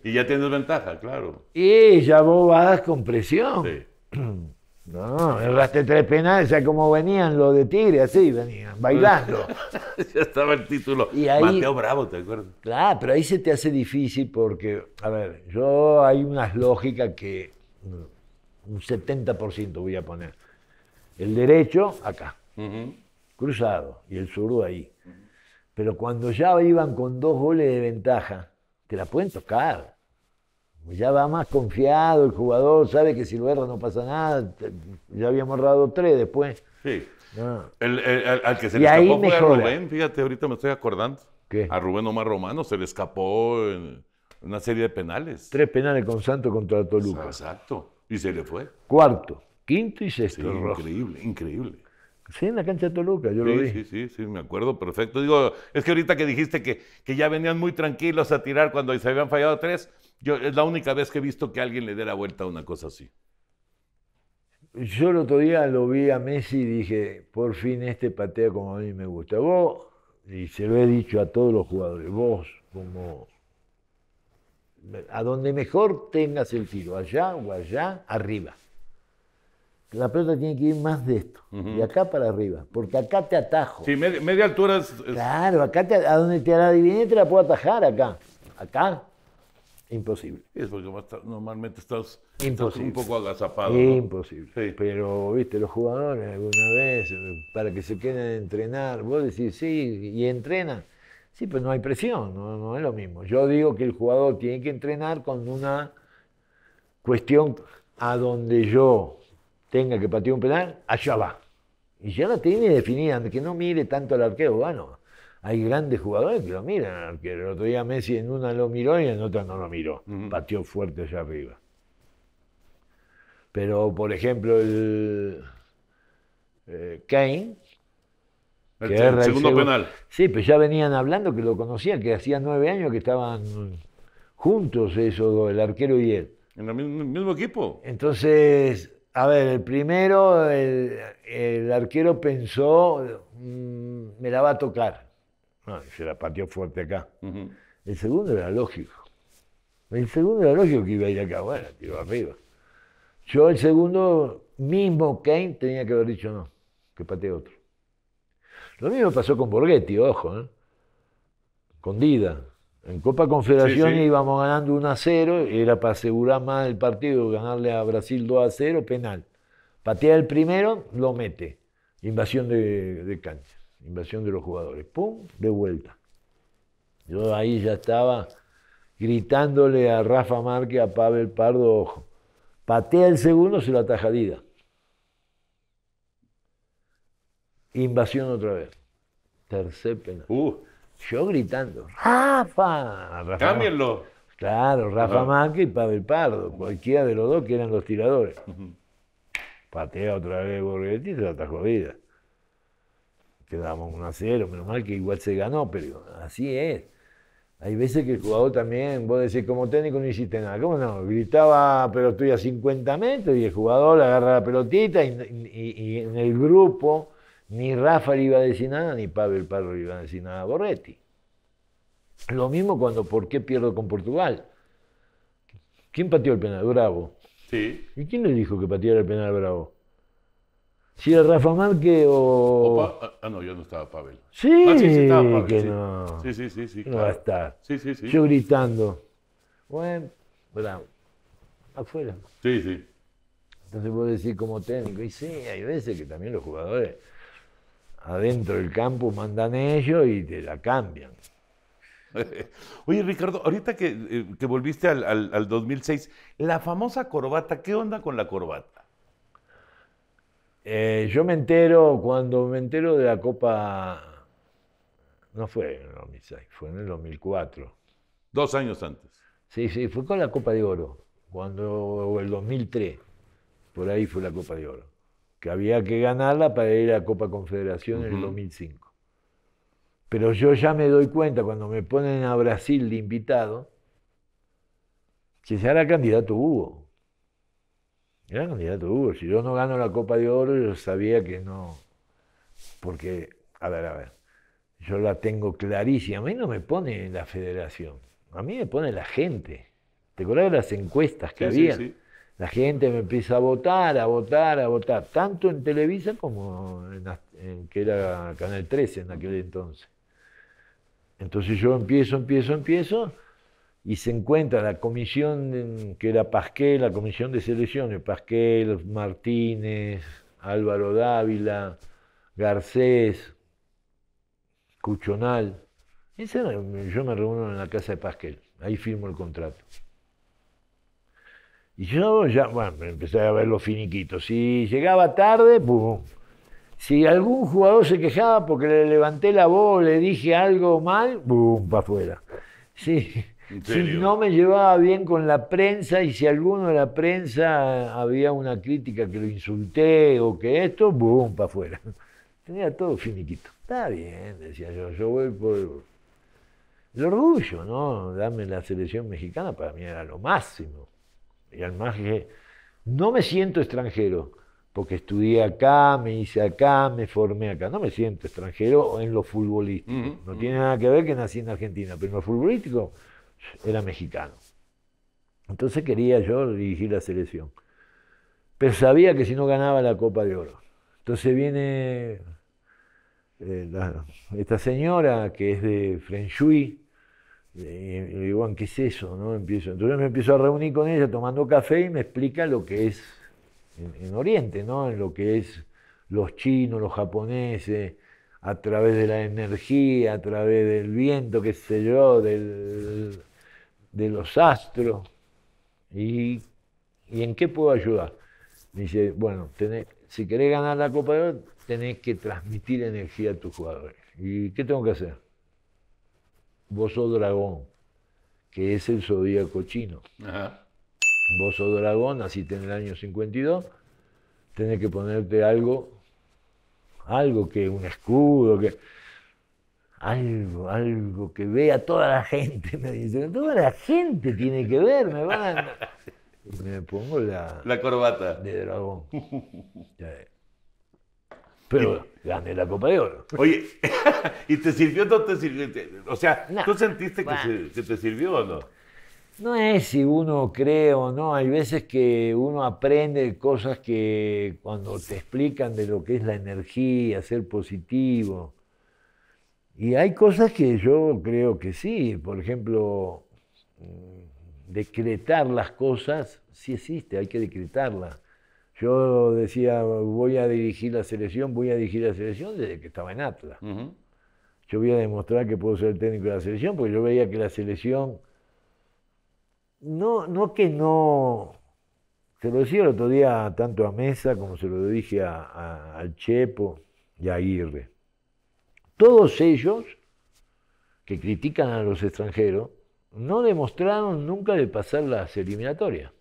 y ya tienes ventaja, claro. Y ya vos vas con presión. [CLEARS THROAT] No, el raste tres penales, sea, como venían los de Tigre, así venían, bailando. [LAUGHS] ya estaba el título. Mateo Bravo, ¿te acuerdas? Claro, pero ahí se te hace difícil porque, a ver, yo hay unas lógicas que mm, un 70% voy a poner. El derecho acá, cruzado, y el zurdo ahí. Pero cuando ya iban con dos goles de ventaja, te la pueden tocar. Pues ya va más confiado, el jugador sabe que si lo erra no pasa nada, ya habíamos errado tres después. Sí. al que se le escapó fue a Rubén, fíjate, ahorita me estoy acordando. ¿Qué? A Rubén Omar Romano se le escapó en una serie de penales. Tres penales con Santo contra Toluca. Exacto. Y se le fue. Cuarto, quinto y sexto. increíble, increíble. Sí, en la cancha de Toluca, yo sí, lo vi. Sí, sí, sí, me acuerdo perfecto. Digo, es que ahorita que dijiste que, que ya venían muy tranquilos a tirar cuando se habían fallado tres, es la única vez que he visto que alguien le dé la vuelta a una cosa así. Yo el otro día lo vi a Messi y dije, por fin este patea como a mí me gusta. Vos, y se lo he dicho a todos los jugadores, vos como a donde mejor tengas el tiro, allá o allá, arriba. La pelota tiene que ir más de esto, y de acá para arriba, porque acá te atajo. Sí, media, altura es, Claro, acá a donde te la te la puedo atajar acá. Acá, Imposible. Es porque normalmente estás, un poco agazapado. Imposible. Pero, viste, los jugadores alguna vez, para que se queden a entrenar, vos decís, sí, y entrenan. Sí, pero no hay presión, no, es lo mismo. Yo digo que el jugador tiene que entrenar con una cuestión a donde yo tenga que patear un penal, allá va. Y ya la tiene definida, que no mire tanto al arquero, bueno hay grandes jugadores que lo miran arquero. El otro día Messi en una lo miró y en otra no lo miró. batió fuerte allá arriba. Pero, por ejemplo, el eh, Kane. El, segundo penal. Sí, pues ya venían hablando que lo conocían, que hacía nueve años que estaban juntos esos el arquero y él. ¿En el mismo equipo? Entonces, a ver, el primero, el, arquero pensó, mm, me la va a tocar se la pateó fuerte acá. El segundo era lógico. El segundo era lógico que iba a ir acá. Bueno, tiró arriba. Yo el segundo, mismo Kane, tenía que haber dicho no, que pateé otro. Lo mismo pasó con Borghetti, ojo, ¿eh? con Dida. En Copa Confederación íbamos ganando 1 a 0, era para asegurar más el partido, ganarle a Brasil 2 a 0, penal. Patea el primero, lo mete. Invasión de, de cancha invasión de los jugadores. ¡Pum! De vuelta. Yo ahí ya estaba gritándole a Rafa Márquez, a Pavel Pardo, ojo, patea el segundo, se lo ataja Dida. Invasión otra vez. Tercer penal. Uh. Yo gritando, ¡Rafa! Rafa cámbienlo Claro, Rafa Marque y Pavel Pardo, cualquiera de los dos que eran los tiradores. Patea otra vez Borghetti, se lo atajó quedamos 1 a 0, menos mal que igual se ganó, pero así es. Hay veces que el jugador también, vos decís, como técnico no hiciste nada. ¿Cómo no? Gritaba, pero estoy a 50 metros y el jugador agarra la pelotita y, en el grupo ni Rafa le iba a decir nada, ni Pavel Parro le iba a decir nada a Borretti. Lo mismo cuando ¿por qué pierdo con Portugal? ¿Quién pateó el penal? Bravo. ¿Y quién le dijo que pateara el penal Bravo? Si Rafa Márquez o. Ah, no, yo no estaba Pavel. Sí, ah, sí, sí estaba sí. no. Sí, sí, sí, No va Sí, sí, sí. Yo gritando. Bueno, bueno, Afuera. Sí, sí. Entonces puedo decir como técnico. Y sí, hay veces que también los jugadores adentro del campo mandan ellos y te la cambian. [LAUGHS] Oye, Ricardo, ahorita que, eh, que volviste al, 2006, la famosa corbata, ¿qué onda con la corbata? Eh, yo me entero, cuando me entero de la Copa, no fue en el 2006, fue en el 2004. Dos años antes. Sí, sí, fue con la Copa de Oro, cuando, o el 2003, por ahí fue la Copa de Oro, que había que ganarla para ir a la Copa Confederación en el 2005. Pero yo ya me doy cuenta cuando me ponen a Brasil de invitado, que ya era candidato Hugo. Era candidato Hugo. Si yo no gano la Copa de Oro, yo sabía que no. Porque, a ver, a ver, yo la tengo clarísima. A mí no me pone la federación, a mí me pone la gente. ¿Te acuerdas de las encuestas que había? La gente me empieza a votar, a votar, a votar, tanto en Televisa como en, en que era Canal 13 en aquel entonces. Entonces yo empiezo, empiezo, empiezo y se encuentra la comisión que era Pasquel, la comisión de selecciones, Pasquel, Martínez, Álvaro Dávila, Garcés, Cuchonal. yo me reúno en la casa de Pasquel, ahí firmo el contrato. Y yo ya, bueno, empecé a ver los finiquitos. Si llegaba tarde, pum. Si algún jugador se quejaba porque le levanté la voz, le dije algo mal, pum, para afuera. Sí. Si no me llevaba bien con la prensa y si alguno de la prensa había una crítica que lo insulté o que esto, boom, para afuera. [LAUGHS] Tenía todo finiquito. Está bien, decía yo, yo voy por el orgullo, ¿no? Darme la selección mexicana para mí era lo máximo. Y además que no me siento extranjero, porque estudié acá, me hice acá, me formé acá. No me siento extranjero en lo futbolístico. No tiene nada que ver que nací en Argentina, pero en lo futbolístico era mexicano. Entonces quería yo dirigir la selección. Pero sabía que si no ganaba la Copa de Oro. Entonces viene eh, esta señora que es de Frenchui, eh, y digo, ¿qué es eso? ¿no? Empiezo, entonces me empiezo a reunir con ella tomando café y me explica lo que es en, Oriente, ¿no? en lo que es los chinos, los japoneses, a través de la energía, a través del viento, qué sé yo, del de los astros y, en qué puedo ayudar. dice, bueno, si querés ganar la Copa de Oro, tenés que transmitir energía a tus jugadores. ¿Y qué tengo que hacer? Vos sos dragón, que es el zodíaco chino. Vos sos dragón, naciste en el año 52, tenés que ponerte algo, algo que un escudo, que algo, algo que vea toda la gente, me dicen toda la gente tiene que ver, me van Me pongo la... corbata. De dragón. Pero gané la Copa de Oro. Oye, [LAUGHS] ¿y te sirvió o no te sirvió? O sea, ¿tú sentiste que, se, te sirvió o no? No es si uno cree o no, hay veces que uno aprende cosas que cuando te explican de lo que es la energía, ser positivo, y hay cosas que yo creo que sí, por ejemplo, mm, decretar las cosas, sí existe, hay que decretarlas. Yo decía, voy a dirigir la selección, voy a dirigir la selección desde que estaba en Atlas. Yo voy a demostrar que puedo ser el técnico de la selección, porque yo veía que la selección, no, no que no, se lo decía el otro día tanto a Mesa como se lo dije al Chepo y a Aguirre todos ellos que critican a los extranjeros no demostraron nunca de pasar las eliminatorias.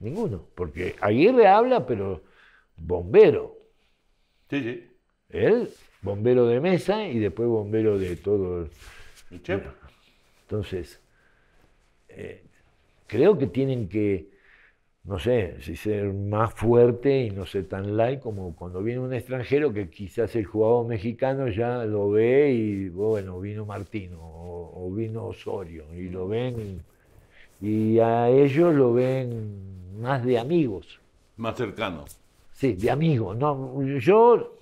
Ninguno, porque Aguirre habla, pero bombero. Sí, sí. Él, bombero de mesa y después bombero de todo. El... Entonces, eh, creo que tienen que no sé, si ser más fuerte y no ser tan light como cuando viene un extranjero que quizás el jugador mexicano ya lo ve y, bueno, vino Martino o, vino Osorio y lo ven y, a ellos lo ven más de amigos. Más cercanos. Sí, de amigos. No, yo,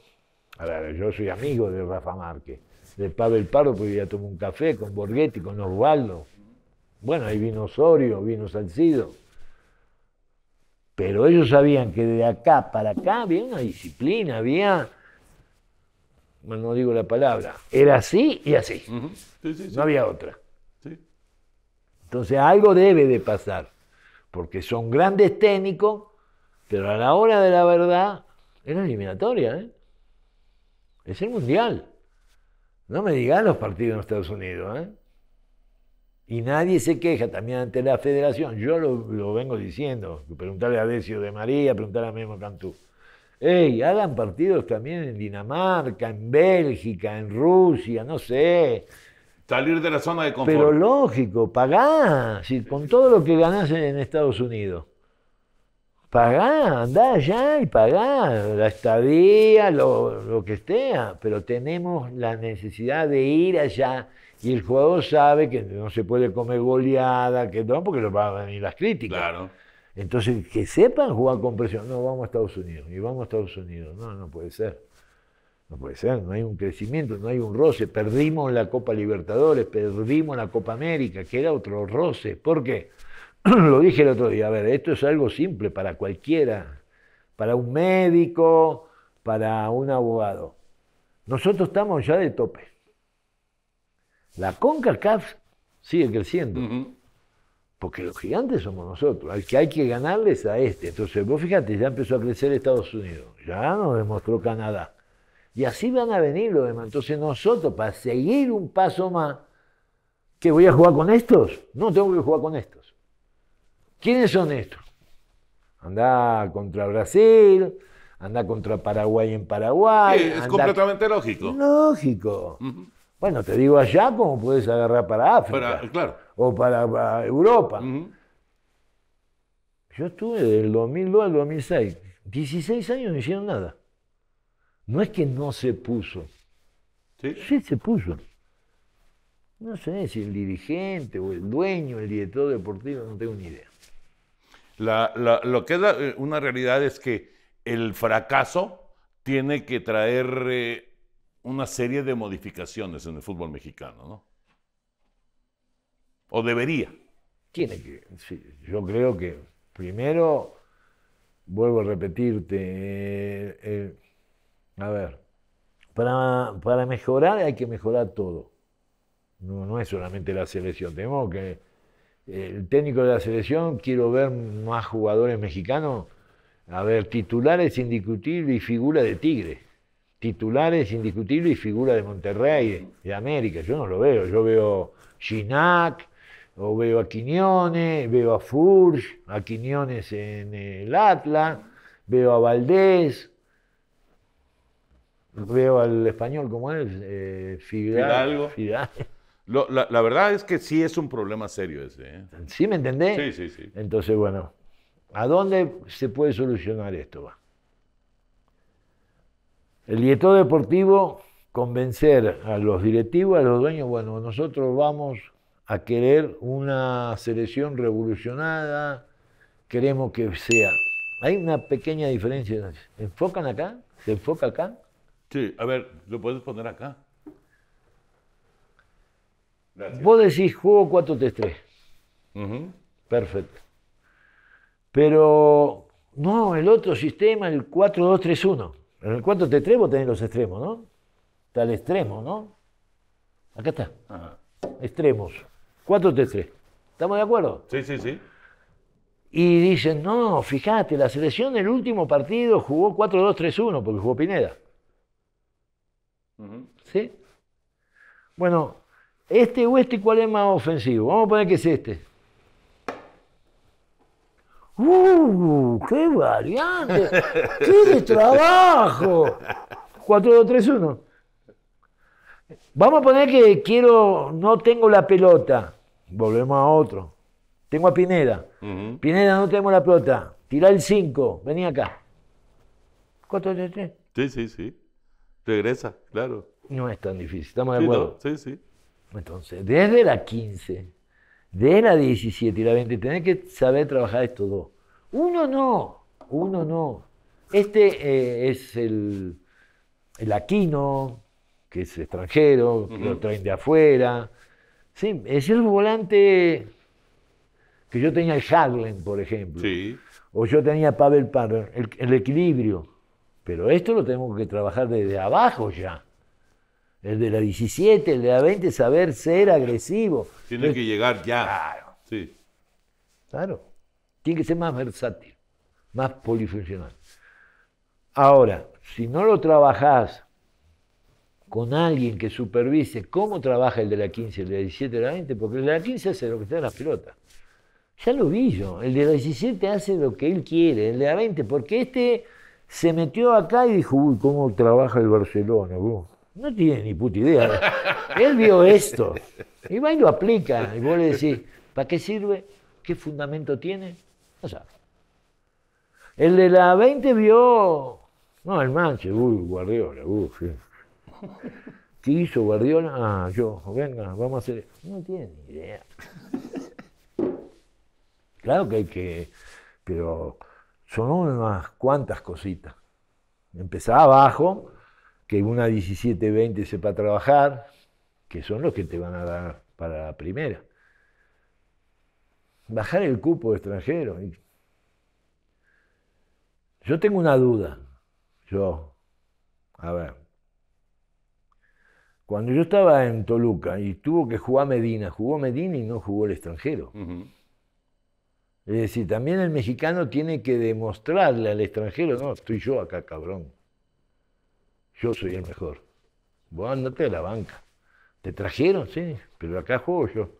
a yo soy amigo de Rafa Márquez, de Pavel Pardo, porque ya tomo un café con Borghetti, con Osvaldo. Bueno, ahí vino Osorio, vino Salcido pero ellos sabían que de acá para acá había una disciplina, había. no digo la palabra. Era así y así. No había otra. Entonces algo debe de pasar. Porque son grandes técnicos, pero a la hora de la verdad es eliminatoria. ¿eh? Es el mundial. No me digan los partidos en Estados Unidos. ¿eh? Y nadie se queja también ante la federación. Yo lo, vengo diciendo. Preguntarle a Decio de María, preguntarle a Memo Cantú. Ey, hagan partidos también en Dinamarca, en Bélgica, en Rusia, no sé. Salir de la zona de confort. Pero lógico, pagá. con todo lo que ganás en Estados Unidos. Pagá, andá allá y pagá. La estadía, lo, lo que esté. Pero tenemos la necesidad de ir allá y el jugador sabe que no se puede comer goleada, que no, porque lo van a venir las críticas. Entonces, que sepan jugar con presión. No, vamos a Estados Unidos, y vamos a Estados Unidos. No, no puede ser. No puede ser, no hay un crecimiento, no hay un roce. Perdimos la Copa Libertadores, perdimos la Copa América, que era otro roce. ¿Por qué? [CLEARS THROAT] Lo dije el otro día, a ver, esto es algo simple para cualquiera, para un médico, para un abogado. Nosotros estamos ya de tope. La CONCACAF sigue creciendo. Porque los gigantes somos nosotros. Al que hay que ganarles a este. Entonces, vos fíjate, ya empezó a crecer Estados Unidos. Ya nos demostró Canadá. Y así van a venir los demás. Entonces, nosotros, para seguir un paso más, ¿Que voy a jugar con estos? No tengo que jugar con estos. ¿Quiénes son estos? Anda contra Brasil, Anda contra Paraguay en Paraguay. es completamente lógico. Lógico. Bueno, te digo allá como puedes agarrar para África. O para, Europa. Yo estuve del 2002 al 2006. 16 años no hicieron nada. No es que no se puso. Sí, se puso. No sé si el dirigente o el dueño, el director deportivo, no tengo ni idea. lo que es eh, una realidad es que el fracaso tiene que traer eh, una serie de modificaciones en el fútbol mexicano, ¿no? O debería. Tiene que. yo creo que primero, vuelvo a repetirte, eh, eh, a ver, para, mejorar hay que mejorar todo. No, no es solamente la selección. Tenemos que. El técnico de la selección, quiero ver más jugadores mexicanos. A ver, titulares indiscutibles y figura de Tigre titulares indiscutibles y figura de Monterrey, de América. Yo no lo veo. Yo veo Ginac, o veo a Quiñones, veo a Furch, a Quiñones en el Atlas, veo a Valdés, veo al español como es, eh, Fidalgo. la, verdad es que sí es un problema serio ese. ¿eh? ¿Sí me entendés? Sí, sí, sí. Entonces, bueno, ¿a dónde se puede solucionar esto? Va? El director Deportivo, convencer a los directivos, a los dueños, bueno, nosotros vamos a querer una selección revolucionada, queremos que sea. Hay una pequeña diferencia. enfocan acá? ¿Se enfoca acá? Sí, a ver, ¿lo puedes poner acá? Vos decís juego 4-3-3. Perfecto. Pero no, el otro sistema, el 4-2-3-1. En el 4-3-3 vos tenés los extremos, ¿no? Está el extremo, ¿no? Acá está. Extremos. 4-3-3. ¿Estamos de acuerdo? Sí, sí, sí. Y dicen, no, fíjate, la selección el último partido jugó 4-2-3-1 porque jugó Pineda. ¿Sí? Bueno, este o este, ¿cuál es más ofensivo? Vamos a poner que es este. ¡Uh! ¡Qué variante! ¡Qué trabajo! 4, 2, 3, 1. Vamos a poner que quiero, no tengo la pelota. Volvemos a otro. Tengo a Pineda. Pineda, no tengo la pelota. Tira el 5. Vení acá. 4, 3, 3. Sí, sí, sí. Regresa, claro. No es tan difícil. Estamos de acuerdo. sí, sí. Entonces, desde la 15 de la 17 y la 20 tenés que saber trabajar estos dos. Uno no, uno no. Este eh, es el, Aquino, que es extranjero, que lo traen de afuera. Sí, es el volante que yo tenía el Haglen, por ejemplo. Sí. O yo tenía Pavel Parr, el, el, equilibrio. Pero esto lo tenemos que trabajar desde abajo ya el de la 17, el de la 20, saber ser agresivo. Tiene que llegar ya. Claro. Sí. Claro. Tiene que ser más versátil, más polifuncional. Ahora, si no lo trabajás con alguien que supervise cómo trabaja el de la 15, el de la 17, el de la 20, porque el de la 15 hace lo que está en las pelotas. Ya lo vi yo, el de la 17 hace lo que él quiere, el de la 20, porque este se metió acá y dijo, uy, cómo trabaja el Barcelona, vos no tiene ni puta idea. Él vio esto. Y va y lo aplica. Y vos le decís, ¿para qué sirve? ¿Qué fundamento tiene? No sabe. El de la 20 vio. No, el manche, uy, Guardiola, uy. ¿Qué hizo Guardiola? Ah, yo, venga, vamos a hacer. No tiene ni idea. Claro que hay que. Pero son unas cuantas cositas. empezaba abajo que una 17-20 sepa trabajar, que son los que te van a dar para la primera. Bajar el cupo extranjero Yo tengo una duda. Yo, a ver, cuando yo estaba en Toluca y tuvo que jugar Medina, jugó Medina y no jugó el extranjero. Es decir, también el mexicano tiene que demostrarle al extranjero, no, estoy yo acá, cabrón yo soy el mejor. Vos andate a la banca. Te trajeron, sí, pero acá juego yo.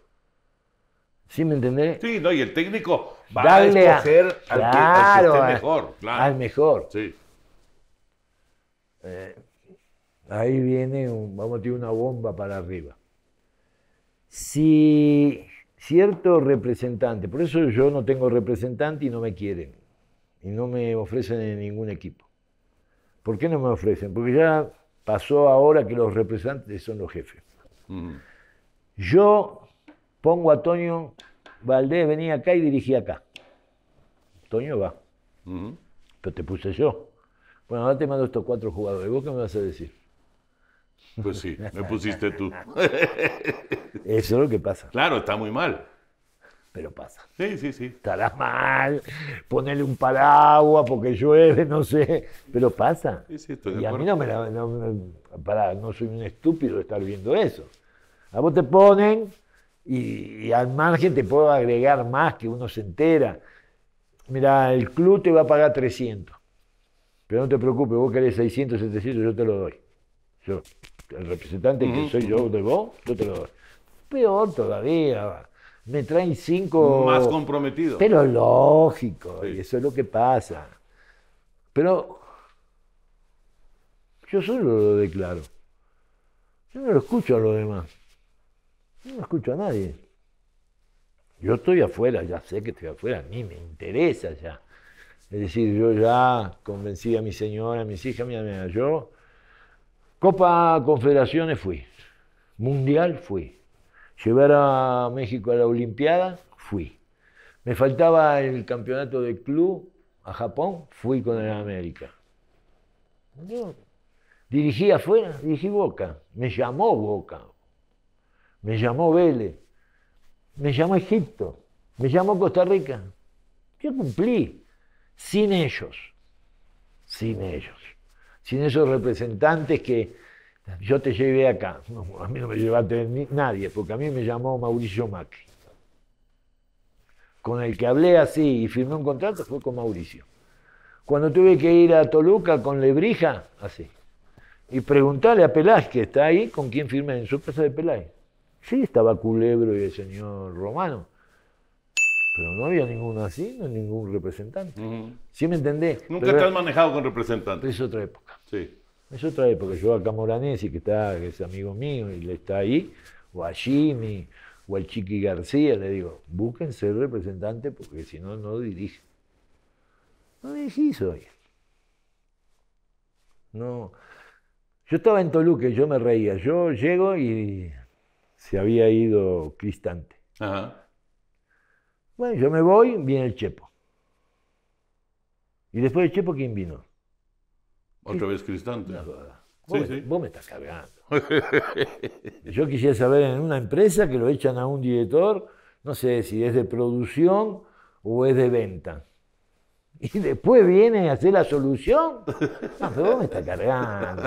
¿Sí me entendés? Sí, no, y el técnico va a escoger al, que, mejor. Al mejor. Sí. Eh, ahí viene, vamos a tirar una bomba para arriba. Si cierto representante, por eso yo no tengo representante y no me quieren, y no me ofrecen ningún equipo. ¿Por qué no me ofrecen? Porque ya pasó ahora que los representantes son los jefes. Yo pongo a Toño Valdés, venía acá y dirigía acá. Toño va. Pero te puse yo. Bueno, ahora te mando estos cuatro jugadores. ¿Vos qué me vas a decir? Pues sí, me pusiste tú. [LAUGHS] Eso es lo que pasa. Claro, está muy mal pero pasa. Sí, sí, sí. Estará mal, ponele un paraguas porque llueve, no sé, pero pasa. Sí, y a mí no me la... No, no soy un estúpido de estar viendo eso. A vos te ponen y, al margen te puedo agregar más que uno se entera. Mira, el club te va a pagar 300, pero no te preocupes, vos querés 600, 700, yo te lo doy. Yo, el representante que soy yo de vos, yo te lo doy. Peor todavía, me traen cinco. Más comprometidos. Pero lógico, y eso es lo que pasa. Pero yo solo lo declaro. Yo no lo escucho a los demás. Yo no escucho a nadie. Yo estoy afuera, ya sé que estoy afuera, a mí me interesa ya. Es decir, yo ya convencí a mi señora, a mis hijas, mi amiga. yo Copa Confederaciones fui, Mundial fui, llevar a México a la Olimpiada, fui. Me faltaba el campeonato de club a Japón, fui con el América. Yo dirigí afuera, dirigí Boca. Me llamó Boca. Me llamó Vélez. Me llamó Egipto. Me llamó Costa Rica. Yo cumplí. Sin ellos. Sin ellos. Sin esos representantes que yo te llevé acá. a mí no me llevaste nadie, porque a mí me llamó Mauricio Macri. Con el que hablé así y firmé un contrato fue con Mauricio. Cuando tuve que ir a Toluca con Lebrija, así. Y preguntarle a Peláez, que está ahí, con quién firmé en su casa de Peláez. Sí, estaba Culebro y el señor Romano. Pero no había ninguno así, ningún representante. ¿Sí me entendés? Nunca te has manejado con representantes. Es otra época. Sí. Es otra porque Yo a Camoranesi, que, está, que es amigo mío, y le está ahí, o a Jimmy, o al Chiqui García, le digo, busquen ser representante porque si no, no dirigen. No dirigís eso. No. Yo estaba en Toluca y yo me reía. Yo llego y se había ido Cristante. Bueno, yo me voy, viene el Chepo. Y después del Chepo, ¿quién vino? ¿Otra vez Cristante? vos, sí, me, sí. vos me estás cargando. [LAUGHS] Yo quisiera saber en una empresa que lo echan a un director, no sé si es de producción o es de venta. Y después viene a hacer la solución. No, pero vos me estás cargando.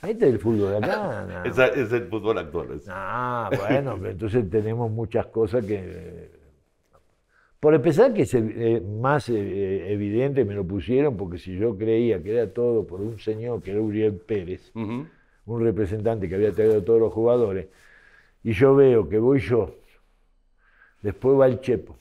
ahí este está el fútbol de acá. Es, el fútbol actual. Ah, bueno, entonces tenemos muchas cosas que por empezar, que es eh, eh, más eh, evidente, me lo pusieron porque si yo creía que era todo por un señor que era Uriel Pérez, un representante que había traído a todos los jugadores, y yo veo que voy yo, después va el Chepo,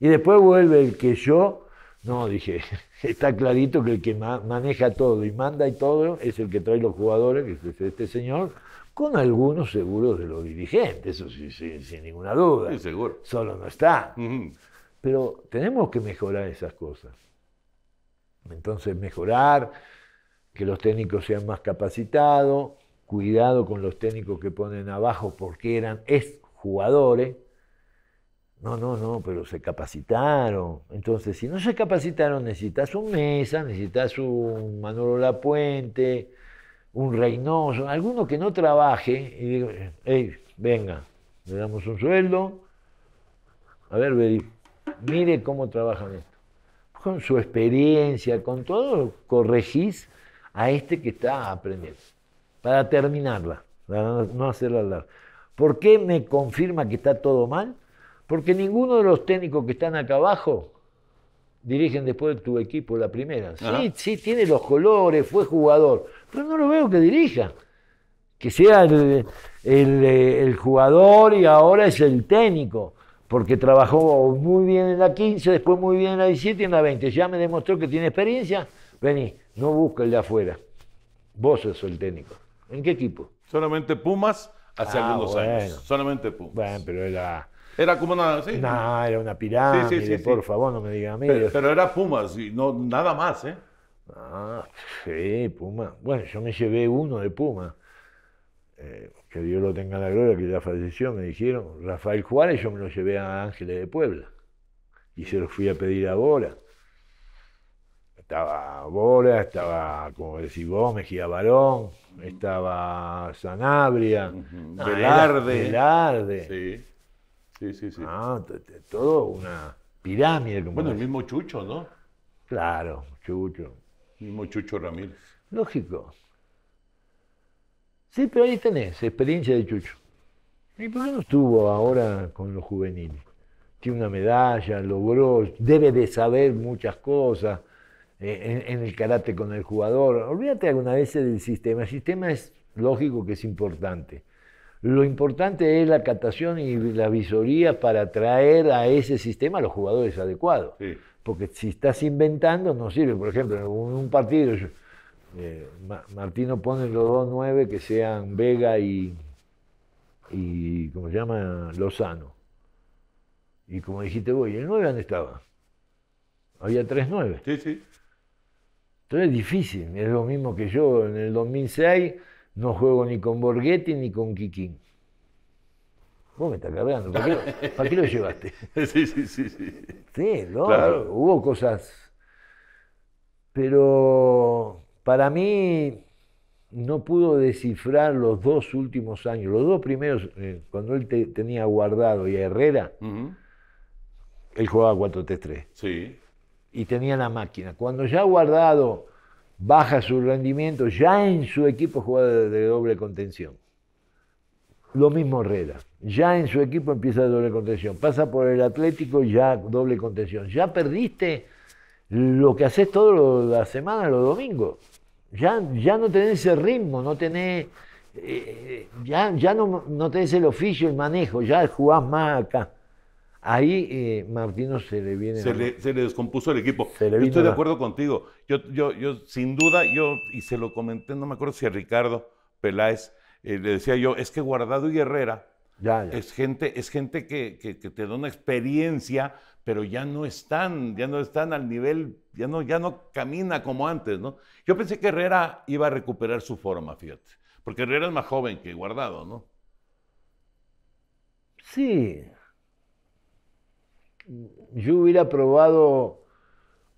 y después vuelve el que yo, no, dije, [LAUGHS] está clarito que el que maneja todo y manda y todo es el que trae los jugadores, que es este señor, con algunos seguros de los dirigentes, eso sí, sin ninguna duda. Sí, seguro. Solo no está. Pero tenemos que mejorar esas cosas. Entonces, mejorar, que los técnicos sean más capacitados, cuidado con los técnicos que ponen abajo porque eran ex jugadores. No, no, no, pero se capacitaron. Entonces, si no se capacitaron, necesitas un Mesa, necesitas un Manolo Lapuente, un Reynoso, alguno que no trabaje y digo, hey, venga, le damos un sueldo, a ver, mire cómo trabajan esto. Con su experiencia, con todo, corregís a este que está aprendiendo. Para terminarla, para no hacerla hablar ¿Por qué me confirma que está todo mal? Porque ninguno de los técnicos que están acá abajo dirigen después tu equipo la primera. Sí, sí, tiene los colores, fue jugador, pero no lo veo que dirija. Que sea el, jugador y ahora es el técnico, porque trabajó muy bien en la 15, después muy bien en la 17 y en la 20. Ya me demostró que tiene experiencia. Vení, no busca el de afuera. Vos sos el técnico. ¿En qué equipo? Solamente Pumas hace ah, algunos años. Solamente Pumas. Bueno, pero era era como una. ¿sí? era una pirámide, por favor, no me digan a Pero, era Pumas, y no, nada más, ¿eh? Ah, sí, Pumas. Bueno, yo me llevé uno de Puma. Eh, que Dios lo tenga la gloria, que ya falleció, me dijeron. Rafael Juárez, yo me lo llevé a Ángeles de Puebla. Y se lo fui a pedir a Bola. Estaba Bola, estaba, como decís vos, Mejía Barón, estaba Sanabria, Belarde Sí, sí, sí. Ah, todo una pirámide. bueno, el mismo Chucho, ¿no? Claro, Chucho. El mismo Chucho Ramírez. Lógico. Sí, pero ahí tenés, experiencia de Chucho. ¿Y por estuvo ahora con los juveniles? Tiene una medalla, logró, debe de saber muchas cosas eh, en, en, el karate con el jugador. Olvídate alguna vez del sistema. El sistema es lógico que es importante, lo importante es la captación y la visoría para traer a ese sistema a los jugadores adecuados. Porque si estás inventando, no sirve. Por ejemplo, en un partido, eh, Martino pone los dos nueve que sean Vega y, y ¿cómo se llama? Lozano. Y como dijiste vos, el nueve dónde estaba? Había tres 9. Sí, sí. Entonces es difícil. Es lo mismo que yo en el 2006 no juego ni con Borghetti ni con Kikín. Vos me estás cargando, ¿para qué lo, [LAUGHS] llevaste? Sí, sí, sí. Sí, sí Hubo cosas. Pero para mí no pudo descifrar los dos últimos años, los dos primeros, eh, cuando él tenía guardado y a Herrera, él jugaba 4-3-3. Sí. Y tenía la máquina. Cuando ya guardado baja su rendimiento ya en su equipo juega de doble contención. Lo mismo Herrera, ya en su equipo empieza de doble contención, pasa por el Atlético ya doble contención. Ya perdiste lo que haces todas la semana, los domingos. Ya, ya no tenés ese ritmo, no tenés, eh, eh, ya, no, no tenés el oficio, el manejo, ya jugás más acá. Ahí eh, Martino se le viene. Se le, descompuso el equipo. estoy de acuerdo contigo. Yo, yo, yo, sin duda, yo, y se lo comenté, no me acuerdo si a Ricardo Peláez, eh, le decía yo, es que Guardado y Herrera es gente, es gente que, que, te da una experiencia, pero ya no están, ya no están al nivel, ya no, ya no camina como antes, ¿no? Yo pensé que Herrera iba a recuperar su forma, fíjate. Porque Herrera es más joven que Guardado, ¿no? Sí, yo hubiera probado,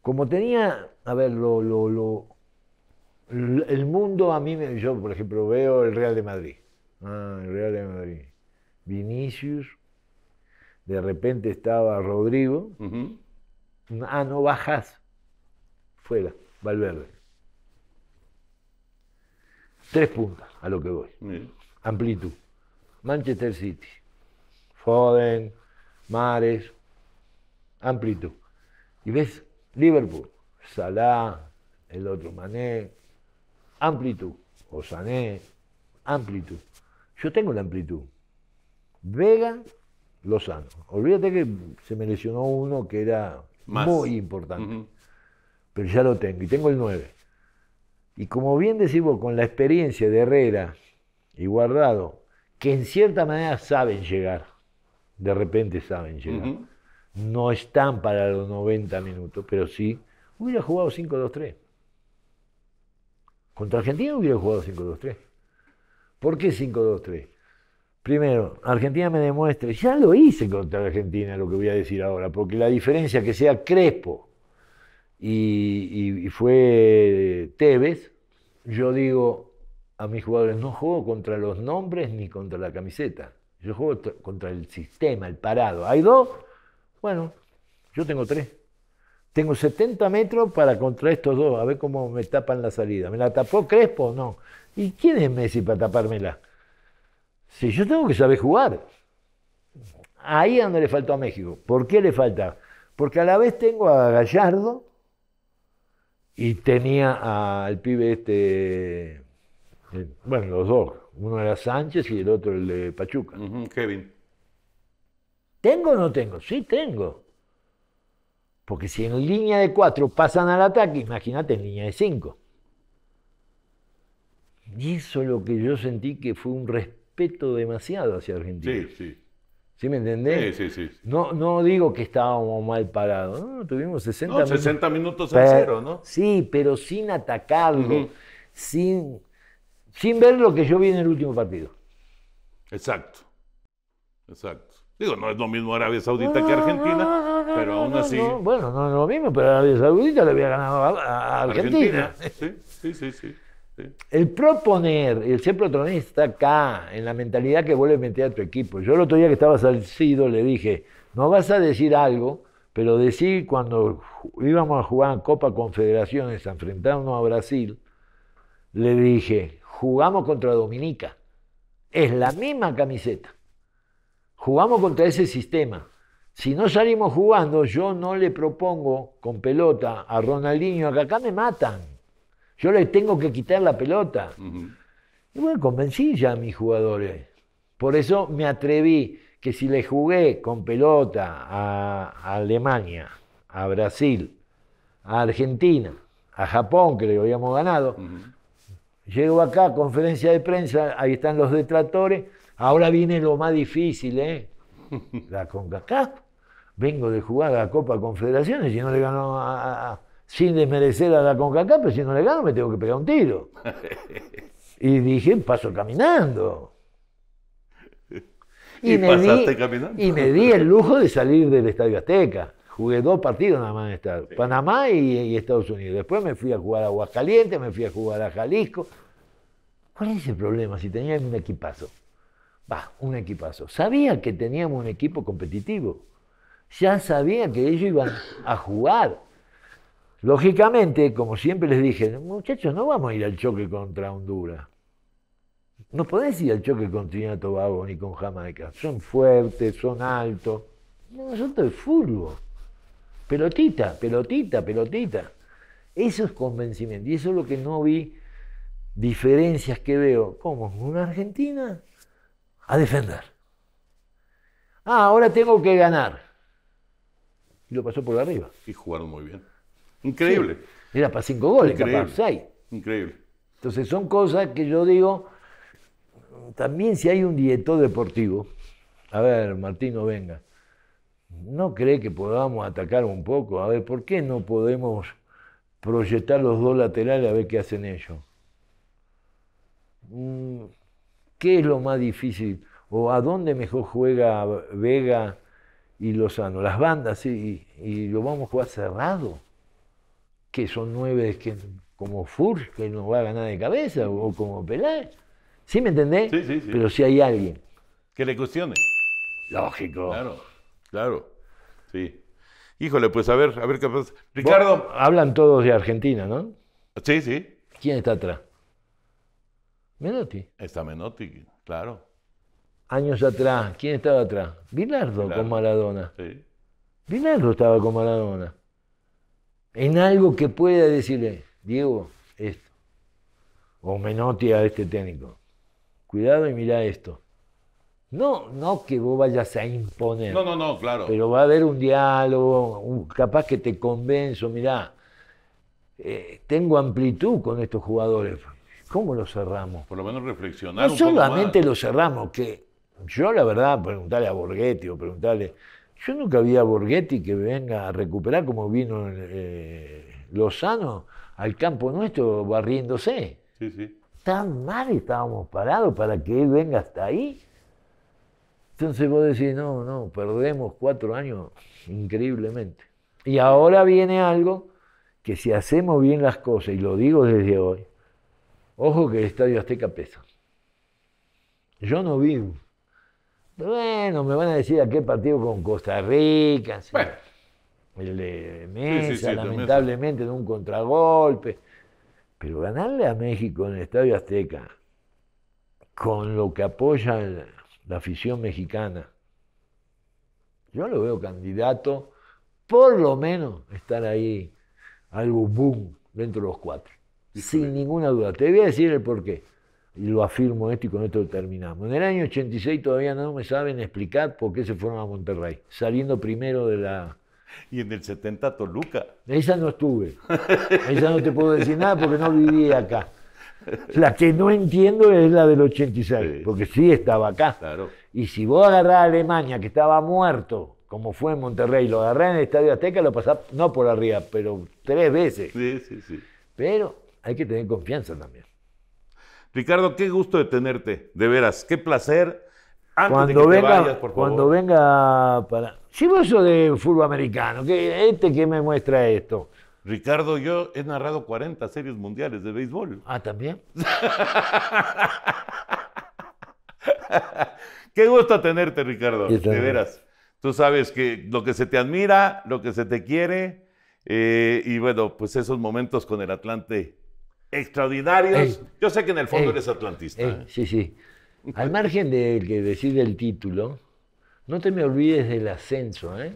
como tenía, a ver, lo, lo, el mundo a mí, me, yo por ejemplo veo el Real de Madrid, ah, el Real de Madrid, Vinicius, de repente estaba Rodrigo, ah, no bajas, fuera, Valverde. Tres puntas a lo que voy, amplitud. Manchester City, Foden, Mares, amplitud. Y ves, Liverpool, Salah, el otro Mané, amplitud, o Sané, amplitud. Yo tengo la amplitud. Vega, Lozano. Olvídate que se me lesionó uno que era muy importante. Pero ya lo tengo, y tengo el 9. Y como bien decimos con la experiencia de Herrera y Guardado, que en cierta manera saben llegar, de repente saben llegar no están para los 90 minutos, pero sí hubiera jugado 5-2-3. Contra Argentina hubiera jugado 5-2-3. ¿Por qué 5-2-3? Primero, Argentina me demuestra, ya lo hice contra Argentina, lo que voy a decir ahora, porque la diferencia que sea Crespo y, y fue Tevez, yo digo a mis jugadores, no juego contra los nombres ni contra la camiseta, yo juego contra el sistema, el parado. Hay dos bueno, yo tengo tres. Tengo 70 metros para contra estos dos, a ver cómo me tapan la salida. ¿Me la tapó Crespo? No. ¿Y quién es Messi para tapármela? Si yo tengo que saber jugar. Ahí es donde le faltó a México. ¿Por qué le falta? Porque a la vez tengo a Gallardo y tenía al pibe este, eh, bueno, los dos. Uno era Sánchez y el otro el de Pachuca. Kevin. ¿Tengo o no tengo? Sí, tengo. Porque si en línea de cuatro pasan al ataque, imagínate en línea de cinco. Y eso es lo que yo sentí que fue un respeto demasiado hacia Argentina. Sí, sí. ¿Sí me entendés? Sí, sí, sí. No, no digo que estábamos mal parados, no, tuvimos 60 no, minutos. 60 minutos al cero, ¿no? Sí, pero sin atacarlo, sin, sin ver lo que yo vi en el último partido. Exacto, exacto. Digo, no es lo mismo Arabia Saudita que Argentina, pero aún así. bueno, no es lo mismo, pero Arabia Saudita le había ganado a, Argentina. Sí, sí, sí, El proponer, el ser protagonista acá, en la mentalidad que vuelve a meter a tu equipo. Yo el otro día que estaba salcido le dije, no vas a decir algo, pero decir cuando íbamos a jugar Copa Confederaciones, a enfrentarnos a Brasil, le dije, jugamos contra Dominica. Es la misma camiseta. Jugamos contra ese sistema. Si no salimos jugando, yo no le propongo con pelota a Ronaldinho, que acá me matan. Yo les tengo que quitar la pelota. Y bueno, convencí ya a mis jugadores. Por eso me atreví que si le jugué con pelota a, Alemania, a Brasil, a Argentina, a Japón, que le habíamos ganado, llego acá, conferencia de prensa, ahí están los detractores, Ahora viene lo más difícil, ¿eh? [LAUGHS] La CONCACAF. Vengo de jugar a la Copa Confederaciones y no le ganó sin desmerecer a la CONCACAF, pero pues si no le gano me tengo que pegar un tiro. [LAUGHS] Y dije, paso caminando. [LAUGHS] Y, me pasaste di, caminando. Y me di el lujo de salir del Estadio Azteca. Jugué dos partidos nada más en Panamá y, y, Estados Unidos. Después me fui a jugar a Aguascalientes, me fui a jugar a Jalisco. ¿Cuál es el problema si tenía un equipazo? va un equipazo. Sabía que teníamos un equipo competitivo. Ya sabía que ellos iban a jugar. Lógicamente, como siempre les dije, muchachos, no vamos a ir al choque contra Honduras. No podés ir al choque con Trinidad Tobago ni con Jamaica. Son fuertes, son altos. Nosotros es fútbol. Pelotita, pelotita, pelotita. Eso es convencimiento. Y eso es lo que no vi, diferencias que veo. ¿Cómo? ¿Una Argentina? a defender. Ah, ahora tengo que ganar. Y lo pasó por arriba. Y jugaron muy bien. Increíble. era para cinco goles, Increíble. capaz seis. Increíble. Entonces son cosas que yo digo, también si hay un director deportivo, a ver, Martino, venga, ¿no cree que podamos atacar un poco? A ver, ¿por qué no podemos proyectar los dos laterales a ver qué hacen ellos? Mm, ¿Qué es lo más difícil? ¿O a dónde mejor juega Vega y Lozano? Las bandas, sí, y, lo vamos a jugar cerrado. Que son nueve que, como Fur, que no va a ganar de cabeza, o como Pelé. ¿Sí me entendés? Sí, sí, sí. Pero si hay alguien. Que le cuestione. Lógico. Claro, claro. Sí. Híjole, pues a ver, a ver qué pasa. Ricardo. Hablan todos de Argentina, ¿no? Sí, sí. ¿Quién está atrás? Menotti. Está Menotti, claro. Años atrás, ¿quién estaba atrás? Bilardo, con Maradona. Sí. Bilardo estaba con Maradona. En algo que pueda decirle, Diego, esto. O Menotti a este técnico. Cuidado y mira esto. No, no que vos vayas a imponer. No, no, no, claro. Pero va a haber un diálogo, capaz que te convenzo, Mira, eh, tengo amplitud con estos jugadores. ¿Cómo lo cerramos? Por lo menos reflexionar. No solamente lo cerramos, que yo la verdad, preguntarle a Borghetti o preguntarle, yo nunca vi a Borghetti que venga a recuperar como vino eh, Lozano al campo nuestro barriéndose. Sí, sí. Tan mal estábamos parados para que él venga hasta ahí. Entonces vos decís, no, no, perdemos cuatro años increíblemente. Y ahora viene algo que si hacemos bien las cosas, y lo digo desde hoy, Ojo que el Estadio Azteca pesa. Yo no vi. Bueno, me van a decir a qué partido con Costa Rica. Bueno. El de Mesa, lamentablemente, de un contragolpe. Pero ganarle a México en el Estadio Azteca, con lo que apoya la afición mexicana, yo lo veo candidato, por lo menos estar ahí algo boom dentro de los cuatro. Sin ninguna duda. Te voy a decir el porqué. Y lo afirmo esto y con esto terminamos. En el año 86 todavía no me saben explicar por qué se fueron a Monterrey, saliendo primero de la... Y en el 70 Toluca. Esa no estuve. Esa no te puedo decir nada porque no viví acá. La que no entiendo es la del 86, porque sí estaba acá. Claro. Y si vos agarrás a Alemania, que estaba muerto, como fue en Monterrey, lo agarrás en el Estadio Azteca, lo pasás, no por arriba, pero tres veces. Sí, sí, sí. Pero hay que tener confianza también. Ricardo, qué gusto de tenerte, de veras, qué placer. cuando venga, cuando venga para. Llevo eso de fútbol americano, ¿qué este que me muestra esto. Ricardo, yo he narrado 40 series mundiales de béisbol. Ah, también. [LAUGHS] Qué gusto tenerte, Ricardo. De veras. Tú sabes que lo que se te admira, lo que se te quiere, eh, y bueno, pues esos momentos con el Atlante extraordinarios. Yo sé que en el fondo eres atlantista. ¿eh? Sí, sí. Al margen del que decide el título, no te me olvides del ascenso, ¿eh?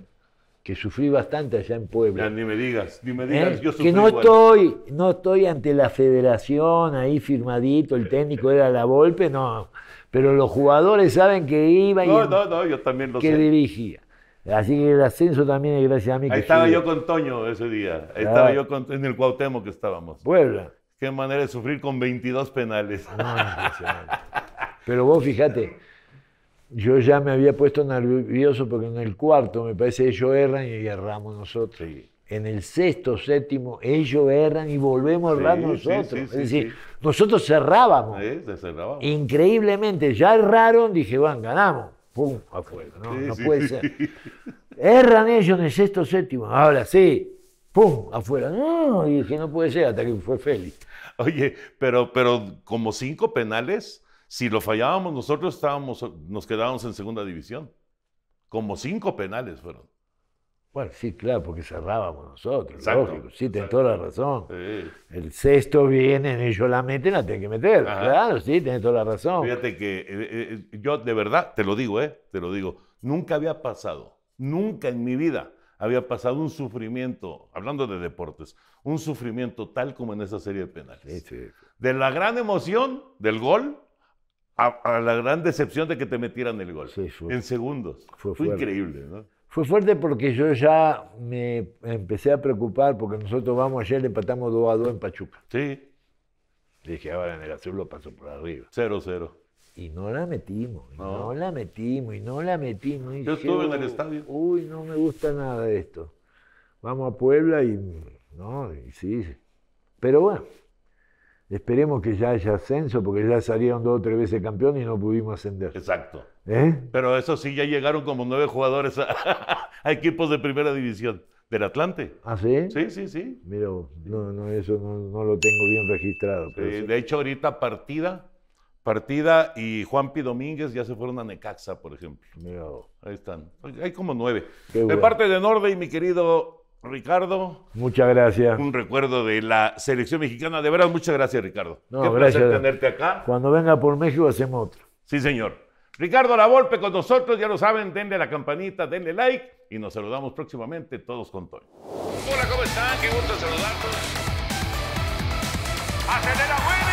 que sufrí bastante allá en Puebla. ni me digas, ni me digas, ¿Eh? Que no estoy, no estoy ante la federación, ahí firmadito, el técnico era la golpe, no. Pero los jugadores saben que iba y yo también lo que dirigía. Así que el ascenso también es gracias a mí. Ahí estaba yo con Toño ese día, ah. estaba yo en el Cuauhtémoc que estábamos. Puebla. Qué manera de sufrir con 22 penales. Pero vos fíjate, yo ya me había puesto nervioso porque en el cuarto, me parece, ellos erran y erramos nosotros. En el sexto, séptimo, ellos erran y volvemos a errar nosotros. es decir, nosotros cerrábamos. Increíblemente, ya erraron, dije, van, ganamos. ¡Pum! Afuera. No, no puede ser. Erran ellos en el sexto, séptimo. Ahora sí, ¡pum! afuera. No, y dije, no puede ser, hasta que fue Félix. Oye, pero, pero como cinco penales, si lo fallábamos nosotros estábamos, nos quedábamos en segunda división. Como cinco penales fueron. Bueno, sí, claro, porque cerrábamos nosotros, lógico. Sí, tenés toda la razón. El sexto viene, ellos la meten, la tienen que meter. Claro, sí, tenés toda la razón. Fíjate que eh, eh, eh, yo de verdad, te lo digo, eh, te lo digo, nunca había pasado, nunca en mi vida había pasado un sufrimiento, hablando de deportes, un sufrimiento tal como en esa serie de penales. De la gran emoción del gol a, la gran decepción de que te metieran el gol. en segundos. Fue, fue increíble, Fue fuerte porque yo ya me empecé a preocupar porque nosotros vamos ayer, le empatamos 2 a 2 en Pachuca. Sí. Dije, ahora en el azul lo pasó por arriba. 0-0. Y no la metimos, no. la metimos, y no la metimos. yo estuve en el estadio. Uy, no me gusta nada esto. Vamos a Puebla y no, y sí. Pero bueno, esperemos que ya haya ascenso, porque ya salieron dos o tres veces campeón y no pudimos ascender. Exacto. ¿Eh? Pero eso sí, ya llegaron como nueve jugadores a, [LAUGHS] equipos de primera división del Atlante. ¿Ah, sí? Sí, sí, sí. Mira, no, no, eso no, lo tengo bien registrado. De hecho, ahorita partida Partida y Juanpi Domínguez ya se fueron a Necaxa, por ejemplo. Ahí están. Hay como nueve. de parte de Norde y mi querido Ricardo. Muchas gracias. Un recuerdo de la selección mexicana. De verdad, muchas gracias, Ricardo. No, Qué gracias. placer tenerte acá. Cuando venga por México hacemos otro. Sí, señor. Ricardo La Volpe con nosotros, ya lo saben, denle la campanita, denle like y nos saludamos próximamente todos con Toy. Hola, ¿cómo están? Qué gusto saludarlos. ¡Acelera,